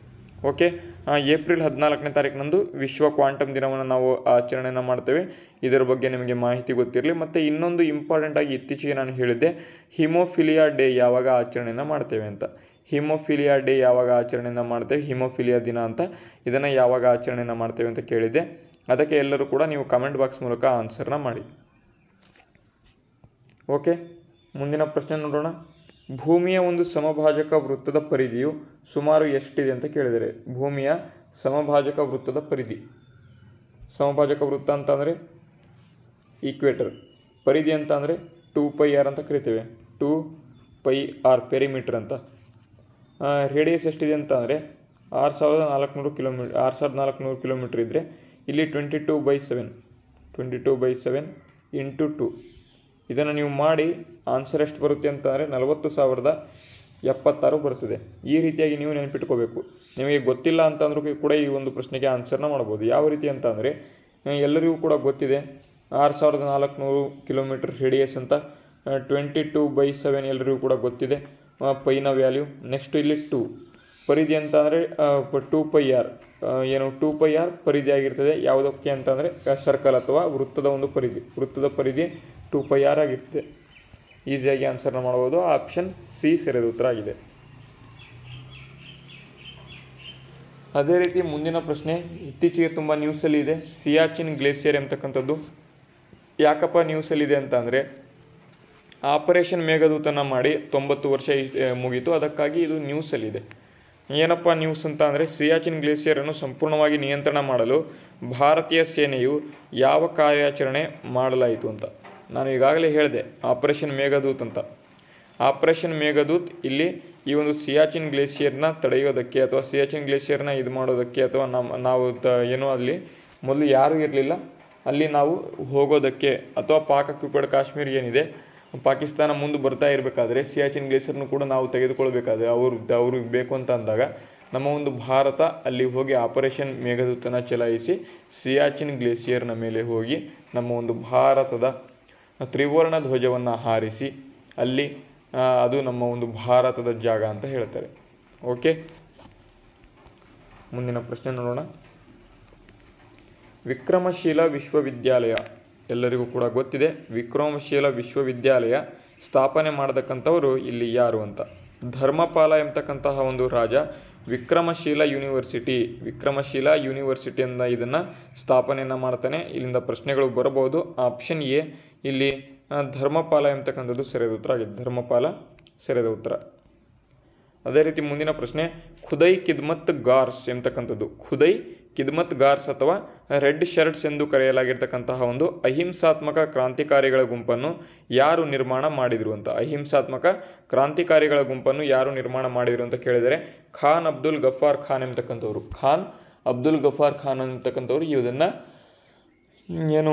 Speaker 1: ಓಕೆ ಏಪ್ರಿಲ್ ಹದಿನಾಲ್ಕನೇ ತಾರೀಕಿನಂದು ವಿಶ್ವ ಕ್ವಾಂಟಮ್ ದಿನವನ್ನು ನಾವು ಆಚರಣೆಯನ್ನು ಮಾಡ್ತೇವೆ ಇದರ ಬಗ್ಗೆ ನಿಮಗೆ ಮಾಹಿತಿ ಗೊತ್ತಿರಲಿ ಮತ್ತು ಇನ್ನೊಂದು ಇಂಪಾರ್ಟೆಂಟಾಗಿ ಇತ್ತೀಚೆಗೆ ನಾನು ಹೇಳಿದ್ದೆ ಹಿಮೋಫಿಲಿಯಾ ಡೇ ಯಾವಾಗ ಆಚರಣೆಯನ್ನು ಮಾಡ್ತೇವೆ ಅಂತ ಹಿಮೋಫಿಲಿಯಾ ಡೇ ಯಾವಾಗ ಆಚರಣೆಯನ್ನು ಮಾಡ್ತೇವೆ ಹಿಮೋಫಿಲಿಯಾ ದಿನ ಅಂತ ಇದನ್ನು ಯಾವಾಗ ಆಚರಣೆಯನ್ನು ಮಾಡ್ತೇವೆ ಅಂತ ಕೇಳಿದ್ದೆ ಅದಕ್ಕೆ ಎಲ್ಲರೂ ಕೂಡ ನೀವು ಕಮೆಂಟ್ ಬಾಕ್ಸ್ ಮೂಲಕ ಆನ್ಸರ್ನ ಮಾಡಿ ಓಕೆ ಮುಂದಿನ ಪ್ರಶ್ನೆ ನೋಡೋಣ ಭೂಮಿಯ ಒಂದು ಸಮಭಾಜಕ ವೃತ್ತದ ಪರಿಧಿಯು ಸುಮಾರು ಎಷ್ಟಿದೆ ಅಂತ ಕೇಳಿದರೆ ಭೂಮಿಯ ಸಮಭಾಜಕ ವೃತ್ತದ ಪರಿಧಿ ಸಮಭಾಜಕ ವೃತ್ತ ಅಂತ ಅಂದರೆ ಈಕ್ವೇಟರ್ ಪರಿಧಿ ಅಂತ ಅಂದರೆ ಟೂ ಪೈ ಆರ್ ಅಂತ ಕರಿತೇವೆ ಟೂ ಪೈ ಆರ್ ಪೆರಿಮೀಟರ್ ಅಂತ ರೇಡಿಯಸ್ ಎಷ್ಟಿದೆ ಅಂತ ಅಂದರೆ ಆರು ಸಾವಿರದ ನಾಲ್ಕುನೂರು ಕಿಲೋಮೀಟರ್ ಆರು ಸಾವಿರದ ನಾಲ್ಕುನೂರು ಕಿಲೋಮೀಟ್ರ್ ಇದ್ದರೆ ಇಲ್ಲಿ twenty two by seven twenty two by seven into two ಇದನ್ನು ನೀವು ಮಾಡಿ ಆನ್ಸರ್ ಎಷ್ಟು ಬರುತ್ತೆ ಅಂತಂದರೆ ನಲವತ್ತು ಸಾವಿರದ ಎಪ್ಪತ್ತಾರು ಬರುತ್ತದೆ ಈ ರೀತಿಯಾಗಿ ನೀವು ನೆನಪಿಟ್ಕೋಬೇಕು ನಿಮಗೆ ಗೊತ್ತಿಲ್ಲ ಅಂತಂದ್ರೂ ಕೂಡ ಈ ಒಂದು ಪ್ರಶ್ನೆಗೆ ಆನ್ಸರ್ನ ಮಾಡ್ಬೋದು ಯಾವ ರೀತಿ ಅಂತ ಅಂದರೆ ಎಲ್ಲರಿಗೂ ಕೂಡ ಗೊತ್ತಿದೆ ಆರು ಸಾವಿರದ ನಾಲ್ಕುನೂರು ಕಿಲೋಮೀಟರ್ ರೇಡಿಯಸ್ ಅಂತ ಟ್ವೆಂಟಿ ಟು ಬೈ ಸೆವೆನ್ ಎಲ್ಲರಿಗೂ ಕೂಡ ಗೊತ್ತಿದೆ ಪೈನ ವ್ಯಾಲ್ಯೂ ನೆಕ್ಸ್ಟ್ ಇಲ್ಲಿ ಟೂ ಪರಿಧಿ ಅಂತ ಅಂದರೆ ಟೂ ಪೈ ಆರ್ ಏನು ಟು ಪೈ ಆರ್ ಪರಿಧಿ ಆಗಿರ್ತದೆ ಯಾವುದಕ್ಕೆ ಅಂತಂದರೆ ಸರ್ಕಲ್ ಅಥವಾ ವೃತ್ತದ ಒಂದು ಪರಿಧಿ ವೃತ್ತದ ಪರಿಧಿ ಟು ಪೈ ಆರ್ ಆಗಿರ್ತದೆ ಈಸಿಯಾಗಿ ಆನ್ಸರ್ನ ಮಾಡ್ಬೋದು ಆಪ್ಷನ್ ಸಿ ಸರಿಯಾದ ಉತ್ತರ ಆಗಿದೆ ಅದೇ ರೀತಿ ಮುಂದಿನ ಪ್ರಶ್ನೆ ಇತ್ತೀಚೆಗೆ ತುಂಬ ನ್ಯೂಸಲ್ಲಿ ಇದೆ ಸಿಯಾಚಿನ್ ಗ್ಲೇಸಿಯರ್ ಎಂಬತಕ್ಕಂಥದ್ದು ಯಾಕಪ್ಪ ನ್ಯೂಸಲ್ಲಿದೆ ಅಂತ ಅಂದರೆ ಆಪರೇಷನ್ ಮೇಘದೂತನ ಮಾಡಿ ತೊಂಬತ್ತು ವರ್ಷ ಮುಗೀತು ಅದಕ್ಕಾಗಿ ಇದು ನ್ಯೂಸಲ್ಲಿದೆ ಏನಪ್ಪ ನ್ಯೂಸ್ ಅಂತ ಅಂದರೆ ಸಿಯಾಚಿನ್ ಗ್ಲೇಷಿಯರನ್ನು ಸಂಪೂರ್ಣವಾಗಿ ನಿಯಂತ್ರಣ ಮಾಡಲು ಭಾರತೀಯ ಸೇನೆಯು ಯಾವ ಕಾರ್ಯಾಚರಣೆ ಮಾಡಲಾಯಿತು ಅಂತ ನಾನು ಈಗಾಗಲೇ ಹೇಳಿದೆ ಆಪರೇಷನ್ ಮೇಘದೂತ್ ಅಂತ ಆಪರೇಷನ್ ಮೇಘದೂತ್ ಇಲ್ಲಿ ಈ ಒಂದು ಸಿಯಾಚಿನ್ ಗ್ಲೇಷಿಯರ್ನ ತಡೆಯೋದಕ್ಕೆ ಅಥವಾ ಸಿಯಾಚಿನ್ ಗ್ಲೇಷಿಯರ್ನ ಇದು ಮಾಡೋದಕ್ಕೆ ಅಥವಾ ನಮ್ಮ ನಾವು ತ ಏನೋ ಅಲ್ಲಿ ಮೊದಲು ಯಾರೂ ಇರಲಿಲ್ಲ ಅಲ್ಲಿ ನಾವು ಹೋಗೋದಕ್ಕೆ ಅಥವಾ ಪಾಕ್ ಅಕ್ಯುಪೈಡ್ ಕಾಶ್ಮೀರ್ ಏನಿದೆ ಪಾಕಿಸ್ತಾನ ಮುಂದೆ ಬರ್ತಾ ಇರಬೇಕಾದ್ರೆ ಸಿಯಾಚಿನ್ ಗ್ಲೇಸರ್ನು ಕೂಡ ನಾವು ತೆಗೆದುಕೊಳ್ಬೇಕಾದ್ರೆ ಅವರು ಅವ್ರಿಗೆ ಬೇಕು ಅಂತ ಅಂದಾಗ ನಮ್ಮ ಒಂದು ಭಾರತ ಅಲ್ಲಿ ಹೋಗಿ ಆಪರೇಷನ್ ಮೇಘದೂತನ ಚಲಾಯಿಸಿ ಸಿಯಾಚಿನ್ ಗ್ಲೇಸಿಯರ್ನ ಮೇಲೆ ಹೋಗಿ ನಮ್ಮ ಒಂದು ಭಾರತದ ತ್ರಿವರ್ಣ ಧ್ವಜವನ್ನು ಹಾರಿಸಿ ಅಲ್ಲಿ ಅದು ನಮ್ಮ ಒಂದು ಭಾರತದ ಜಾಗ ಅಂತ ಹೇಳ್ತಾರೆ ಓಕೆ ಮುಂದಿನ ಪ್ರಶ್ನೆ ನೋಡೋಣ ವಿಕ್ರಮಶೀಲ ವಿಶ್ವವಿದ್ಯಾಲಯ ಎಲ್ಲರಿಗೂ ಕೂಡ ಗೊತ್ತಿದೆ ವಿಕ್ರಮಶೀಲ ವಿಶ್ವವಿದ್ಯಾಲಯ ಸ್ಥಾಪನೆ ಮಾಡತಕ್ಕಂಥವರು ಇಲ್ಲಿ ಯಾರು ಅಂತ ಧರ್ಮಪಾಲ ಎಂಬತಕ್ಕಂತಹ ಒಂದು ರಾಜ ವಿಕ್ರಮಶೀಲ ಯೂನಿವರ್ಸಿಟಿ ವಿಕ್ರಮಶೀಲ ಯೂನಿವರ್ಸಿಟಿಯಿಂದ ಇದನ್ನು ಸ್ಥಾಪನೆಯನ್ನು ಮಾಡ್ತಾನೆ ಇಲ್ಲಿಂದ ಪ್ರಶ್ನೆಗಳು ಬರಬಹುದು ಆಪ್ಷನ್ ಎ ಇಲ್ಲಿ ಧರ್ಮಪಾಲ ಎಂಬತಕ್ಕಂಥದ್ದು ಸರಿಯಾದ ಉತ್ತರ ಆಗಿದೆ ಧರ್ಮಪಾಲ ಸರಿಯಾದ ಉತ್ತರ ಅದೇ ರೀತಿ ಮುಂದಿನ ಪ್ರಶ್ನೆ ಖುದೈ ಕಿದ್ಮತ್ ಗಾರ್ಸ್ ಎಂಬತಕ್ಕಂಥದ್ದು ಖುದೈ ಕಿದ್ಮತ್ ಗಾರ್ಸ್ ಅಥವಾ ರೆಡ್ ಶರ್ಟ್ಸ್ ಎಂದು ಕರೆಯಲಾಗಿರ್ತಕ್ಕಂತಹ ಒಂದು ಅಹಿಂಸಾತ್ಮಕ ಕ್ರಾಂತಿಕಾರಿಗಳ ಗುಂಪನ್ನು ಯಾರು ನಿರ್ಮಾಣ ಮಾಡಿದರು ಅಂತ ಅಹಿಂಸಾತ್ಮಕ ಕ್ರಾಂತಿಕಾರಿಗಳ ಗುಂಪನ್ನು ಯಾರು ನಿರ್ಮಾಣ ಮಾಡಿದರು ಅಂತ ಕೇಳಿದರೆ ಖಾನ್ ಅಬ್ದುಲ್ ಗಫಾರ್ ಖಾನ್ ಎಂಬತಕ್ಕಂಥವ್ರು ಖಾನ್ ಅಬ್ದುಲ್ ಗಫಾರ್ ಖಾನ್ ಅಂತಕ್ಕಂಥವ್ರು ಇವುದನ್ನು ಏನು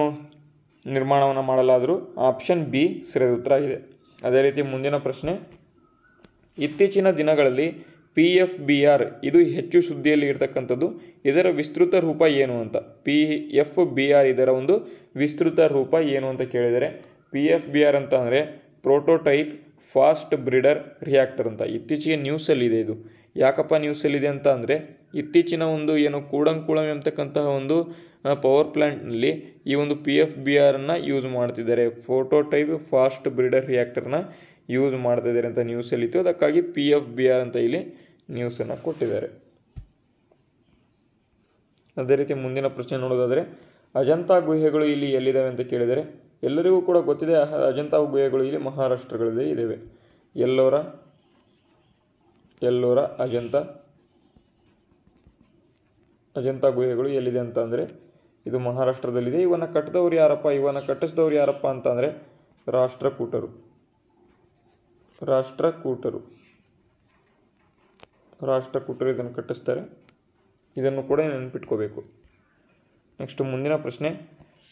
Speaker 1: ನಿರ್ಮಾಣವನ್ನು ಮಾಡಲಾದರೂ ಆಪ್ಷನ್ ಬಿ ಸರಿಯಾದ ಉತ್ತರ ಆಗಿದೆ ಅದೇ ರೀತಿ ಮುಂದಿನ ಪ್ರಶ್ನೆ ಇತ್ತೀಚಿನ ದಿನಗಳಲ್ಲಿ ಪಿ ಎಫ್ ಬಿ ಆರ್ ಇದು ಹೆಚ್ಚು ಸುದ್ದಿಯಲ್ಲಿ ಇರತಕ್ಕಂಥದ್ದು ಇದರ ವಿಸ್ತೃತ ರೂಪ ಏನು ಅಂತ ಪಿ ಎಫ್ ಬಿ ಆರ್ ಇದರ ಒಂದು ವಿಸ್ತೃತ ರೂಪ ಏನು ಅಂತ ಕೇಳಿದರೆ ಪಿ ಎಫ್ ಬಿ ಆರ್ ಅಂತ ಅಂದರೆ ಪ್ರೋಟೋಟೈಪ್ ಫಾಸ್ಟ್ ಬ್ರಿಡರ್ ರಿಯಾಕ್ಟರ್ ಅಂತ ಇತ್ತೀಚೆಗೆ ನ್ಯೂಸಲ್ಲಿದೆ ಇದು ಯಾಕಪ್ಪ ನ್ಯೂಸಲ್ಲಿದೆ ಅಂತ ಅಂದರೆ ಇತ್ತೀಚಿನ ಒಂದು ಏನು ಕೂಡಂಕುಳಂ ಎಂಬತಕ್ಕಂತಹ ಒಂದು ಪವರ್ ಪ್ಲ್ಯಾಂಟ್ನಲ್ಲಿ ಈ ಒಂದು ಪಿ ಎಫ್ ಬಿ ಆರನ್ನು ಯೂಸ್ ಮಾಡ್ತಿದ್ದಾರೆ ಫೋಟೋಟೈಪ್ ಫಾಸ್ಟ್ ಬ್ರಿಡರ್ ರಿಯಾಕ್ಟರ್ನ ಯೂಸ್ ಮಾಡ್ತಿದ್ದಾರೆ ಅಂತ ನ್ಯೂಸಲ್ಲಿತ್ತು ಅದಕ್ಕಾಗಿ ಪಿ ಎಫ್ ಬಿ ಆರ್ ಅಂತ ಇಲ್ಲಿ ನ್ಯೂಸನ್ನು ಕೊಟ್ಟಿದ್ದಾರೆ ಅದೇ ರೀತಿ ಮುಂದಿನ ಪ್ರಶ್ನೆ ನೋಡೋದಾದರೆ ಅಜಂತಾ ಗುಹೆಗಳು ಇಲ್ಲಿ ಎಲ್ಲಿದ್ದಾವೆ ಅಂತ ಕೇಳಿದರೆ ಎಲ್ಲರಿಗೂ ಕೂಡ ಗೊತ್ತಿದೆ ಅಜಂತಾ ಗುಹೆಗಳು ಇಲ್ಲಿ ಮಹಾರಾಷ್ಟ್ರಗಳಲ್ಲೇ ಇದ್ದಾವೆ ಎಲ್ಲೋರ ಎಲ್ಲೋರ ಅಜಂತ ಅಜಂತಾ ಗುಹೆಗಳು ಎಲ್ಲಿದೆ ಅಂತ ಅಂದರೆ ಇದು ಮಹಾರಾಷ್ಟ್ರದಲ್ಲಿದೆ ಇವನ್ನ ಕಟ್ಟಿದವ್ರು ಯಾರಪ್ಪ ಇವನ್ನ ಕಟ್ಟಿಸಿದವ್ರು ಯಾರಪ್ಪ ಅಂತಂದರೆ ರಾಷ್ಟ್ರಕೂಟರು ರಾಷ್ಟ್ರಕೂಟರು ರಾಷ್ಟ್ರಕೂಟರು ಇದನ್ನು ಕಟ್ಟಿಸ್ತಾರೆ ಇದನ್ನು ಕೂಡ ನೆನಪಿಟ್ಕೋಬೇಕು ನೆಕ್ಸ್ಟ್ ಮುಂದಿನ ಪ್ರಶ್ನೆ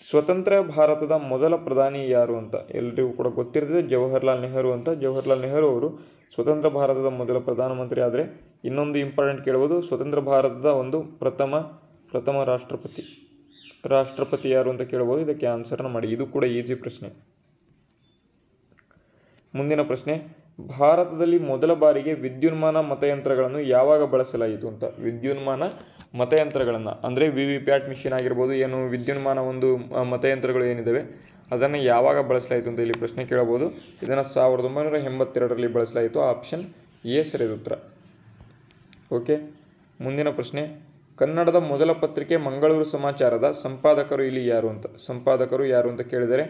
Speaker 1: ಸ್ವತಂತ್ರ ಭಾರತದ ಮೊದಲ ಪ್ರಧಾನಿ ಯಾರು ಅಂತ ಎಲ್ಲರಿಗೂ ಕೂಡ ಗೊತ್ತಿರ್ತದೆ ಜವಾಹರ್ಲಾಲ್ ನೆಹರು ಅಂತ ಜವಾಹರ್ಲಾಲ್ ನೆಹರು ಅವರು ಸ್ವತಂತ್ರ ಭಾರತದ ಮೊದಲ ಪ್ರಧಾನಮಂತ್ರಿ ಆದರೆ ಇನ್ನೊಂದು ಇಂಪಾರ್ಟೆಂಟ್ ಕೇಳ್ಬೋದು ಸ್ವತಂತ್ರ ಭಾರತದ ಒಂದು ಪ್ರಥಮ ಪ್ರಥಮ ರಾಷ್ಟ್ರಪತಿ ರಾಷ್ಟ್ರಪತಿ ಯಾರು ಅಂತ ಕೇಳ್ಬೋದು ಇದಕ್ಕೆ ಆನ್ಸರ್ನ ಮಾಡಿ ಇದು ಕೂಡ ಈಜಿ ಪ್ರಶ್ನೆ ಮುಂದಿನ ಪ್ರಶ್ನೆ ಭಾರತದಲ್ಲಿ ಮೊದಲ ಬಾರಿಗೆ ವಿದ್ಯುನ್ಮಾನ ಮತಯಂತ್ರಗಳನ್ನು ಯಾವಾಗ ಬಳಸಲಾಯಿತು ಅಂತ ವಿದ್ಯುನ್ಮಾನ ಮತಯಂತ್ರಗಳನ್ನು ಅಂದರೆ ವಿ ವಿ ಪ್ಯಾಟ್ ಮಿಷಿನ್ ಆಗಿರ್ಬೋದು ಏನು ವಿದ್ಯುನ್ಮಾನ ಒಂದು ಮತಯಂತ್ರಗಳು ಏನಿದ್ದಾವೆ ಅದನ್ನು ಯಾವಾಗ ಬಳಸಲಾಯಿತು ಅಂತ ಇಲ್ಲಿ ಪ್ರಶ್ನೆ ಕೇಳಬಹುದು ಇದನ್ನು ಸಾವಿರದ ಒಂಬೈನೂರ ಎಂಬತ್ತೆರಡರಲ್ಲಿ ಬಳಸಲಾಯಿತು ಆಪ್ಷನ್ ಎ ಸರಿಯಾದ ಉತ್ತರ ಓಕೆ ಮುಂದಿನ ಪ್ರಶ್ನೆ ಕನ್ನಡದ ಮೊದಲ ಪತ್ರಿಕೆ ಮಂಗಳೂರು ಸಮಾಚಾರದ ಸಂಪಾದಕರು ಇಲ್ಲಿ ಯಾರು ಅಂತ ಸಂಪಾದಕರು ಯಾರು ಅಂತ ಕೇಳಿದರೆ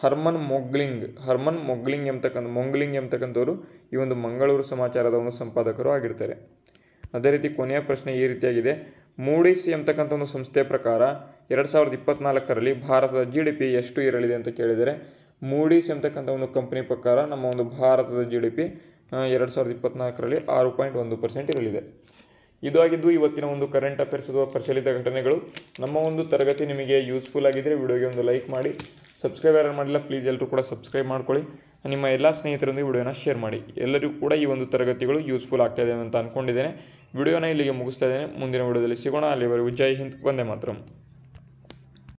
Speaker 1: ಹರ್ಮನ್ ಮೊಗ್ಲಿಂಗ್ ಹರ್ಮನ್ ಮೊಗ್ಲಿಂಗ್ ಎಂಬತಕ್ಕಂಥ ಮೊಂಗ್ಲಿಂಗ್ ಎಂಬತಕ್ಕಂಥವರು ಈ ಒಂದು ಮಂಗಳೂರು ಸಮಾಚಾರದ ಒಂದು ಸಂಪಾದಕರು ಆಗಿರ್ತಾರೆ ಅದೇ ರೀತಿ ಕೊನೆಯ ಪ್ರಶ್ನೆ ಈ ರೀತಿಯಾಗಿದೆ ಮೂಡಿಸ್ ಎಂಬತಕ್ಕಂಥ ಒಂದು ಸಂಸ್ಥೆಯ ಪ್ರಕಾರ ಎರಡು ಸಾವಿರದ ಇಪ್ಪತ್ನಾಲ್ಕರಲ್ಲಿ ಭಾರತದ ಜಿ ಡಿ ಪಿ ಎಷ್ಟು ಇರಲಿದೆ ಅಂತ ಕೇಳಿದರೆ ಮೂಡಿಸ್ ಎಂಬತಕ್ಕಂಥ ಒಂದು ಕಂಪ್ನಿ ಪ್ರಕಾರ ನಮ್ಮ ಒಂದು ಭಾರತದ ಜಿ ಡಿ ಪಿ ಎರಡು ಸಾವಿರದ ಇಪ್ಪತ್ನಾಲ್ಕರಲ್ಲಿ ಆರು ಪಾಯಿಂಟ್ ಒಂದು ಪರ್ಸೆಂಟ್ ಇರಲಿದೆ ಇದಾಗಿದ್ದು ಇವತ್ತಿನ ಒಂದು ಕರೆಂಟ್ ಅಫೇರ್ಸ್ ಅಥವಾ ಪ್ರಚಲಿತ ಘಟನೆಗಳು ನಮ್ಮ ಒಂದು ತರಗತಿ ನಿಮಗೆ ಯೂಸ್ಫುಲ್ ಆಗಿದ್ದರೆ ವಿಡಿಯೋಗೆ ಒಂದು ಲೈಕ್ ಮಾಡಿ ಸಬ್ಸ್ಕ್ರೈಬ್ ಯಾರು ಮಾಡಿಲ್ಲ ಪ್ಲೀಸ್ ಎಲ್ಲರೂ ಕೂಡ ಸಬ್ಸ್ಕ್ರೈಬ್ ಮಾಡ್ಕೊಳ್ಳಿ ನಿಮ್ಮ ಎಲ್ಲ ಸ್ನೇಹಿತರೊಂದಿಗೆ ವಿಡಿಯೋನ ಶೇರ್ ಮಾಡಿ ಎಲ್ಲರಿಗೂ ಕೂಡ ಈ ಒಂದು ತರಗತಿಗಳು ಯೂಸ್ಫುಲ್ ಆಗ್ತಾಯಿದೆ ಅಂತ ಅಂದ್ಕೊಂಡಿದ್ದೇನೆ ವಿಡಿಯೋನ ಇಲ್ಲಿಗೆ ಮುಗಿಸ್ತಾ ಇದ್ದೇನೆ ಮುಂದಿನ ವಿಡಿಯೋದಲ್ಲಿ ಸಿಗೋಣ ಅಲ್ಲಿವರೆಗೂ ಜೈ ಹಿಂದ್ ವಂದೇ ಮಾತ್ರ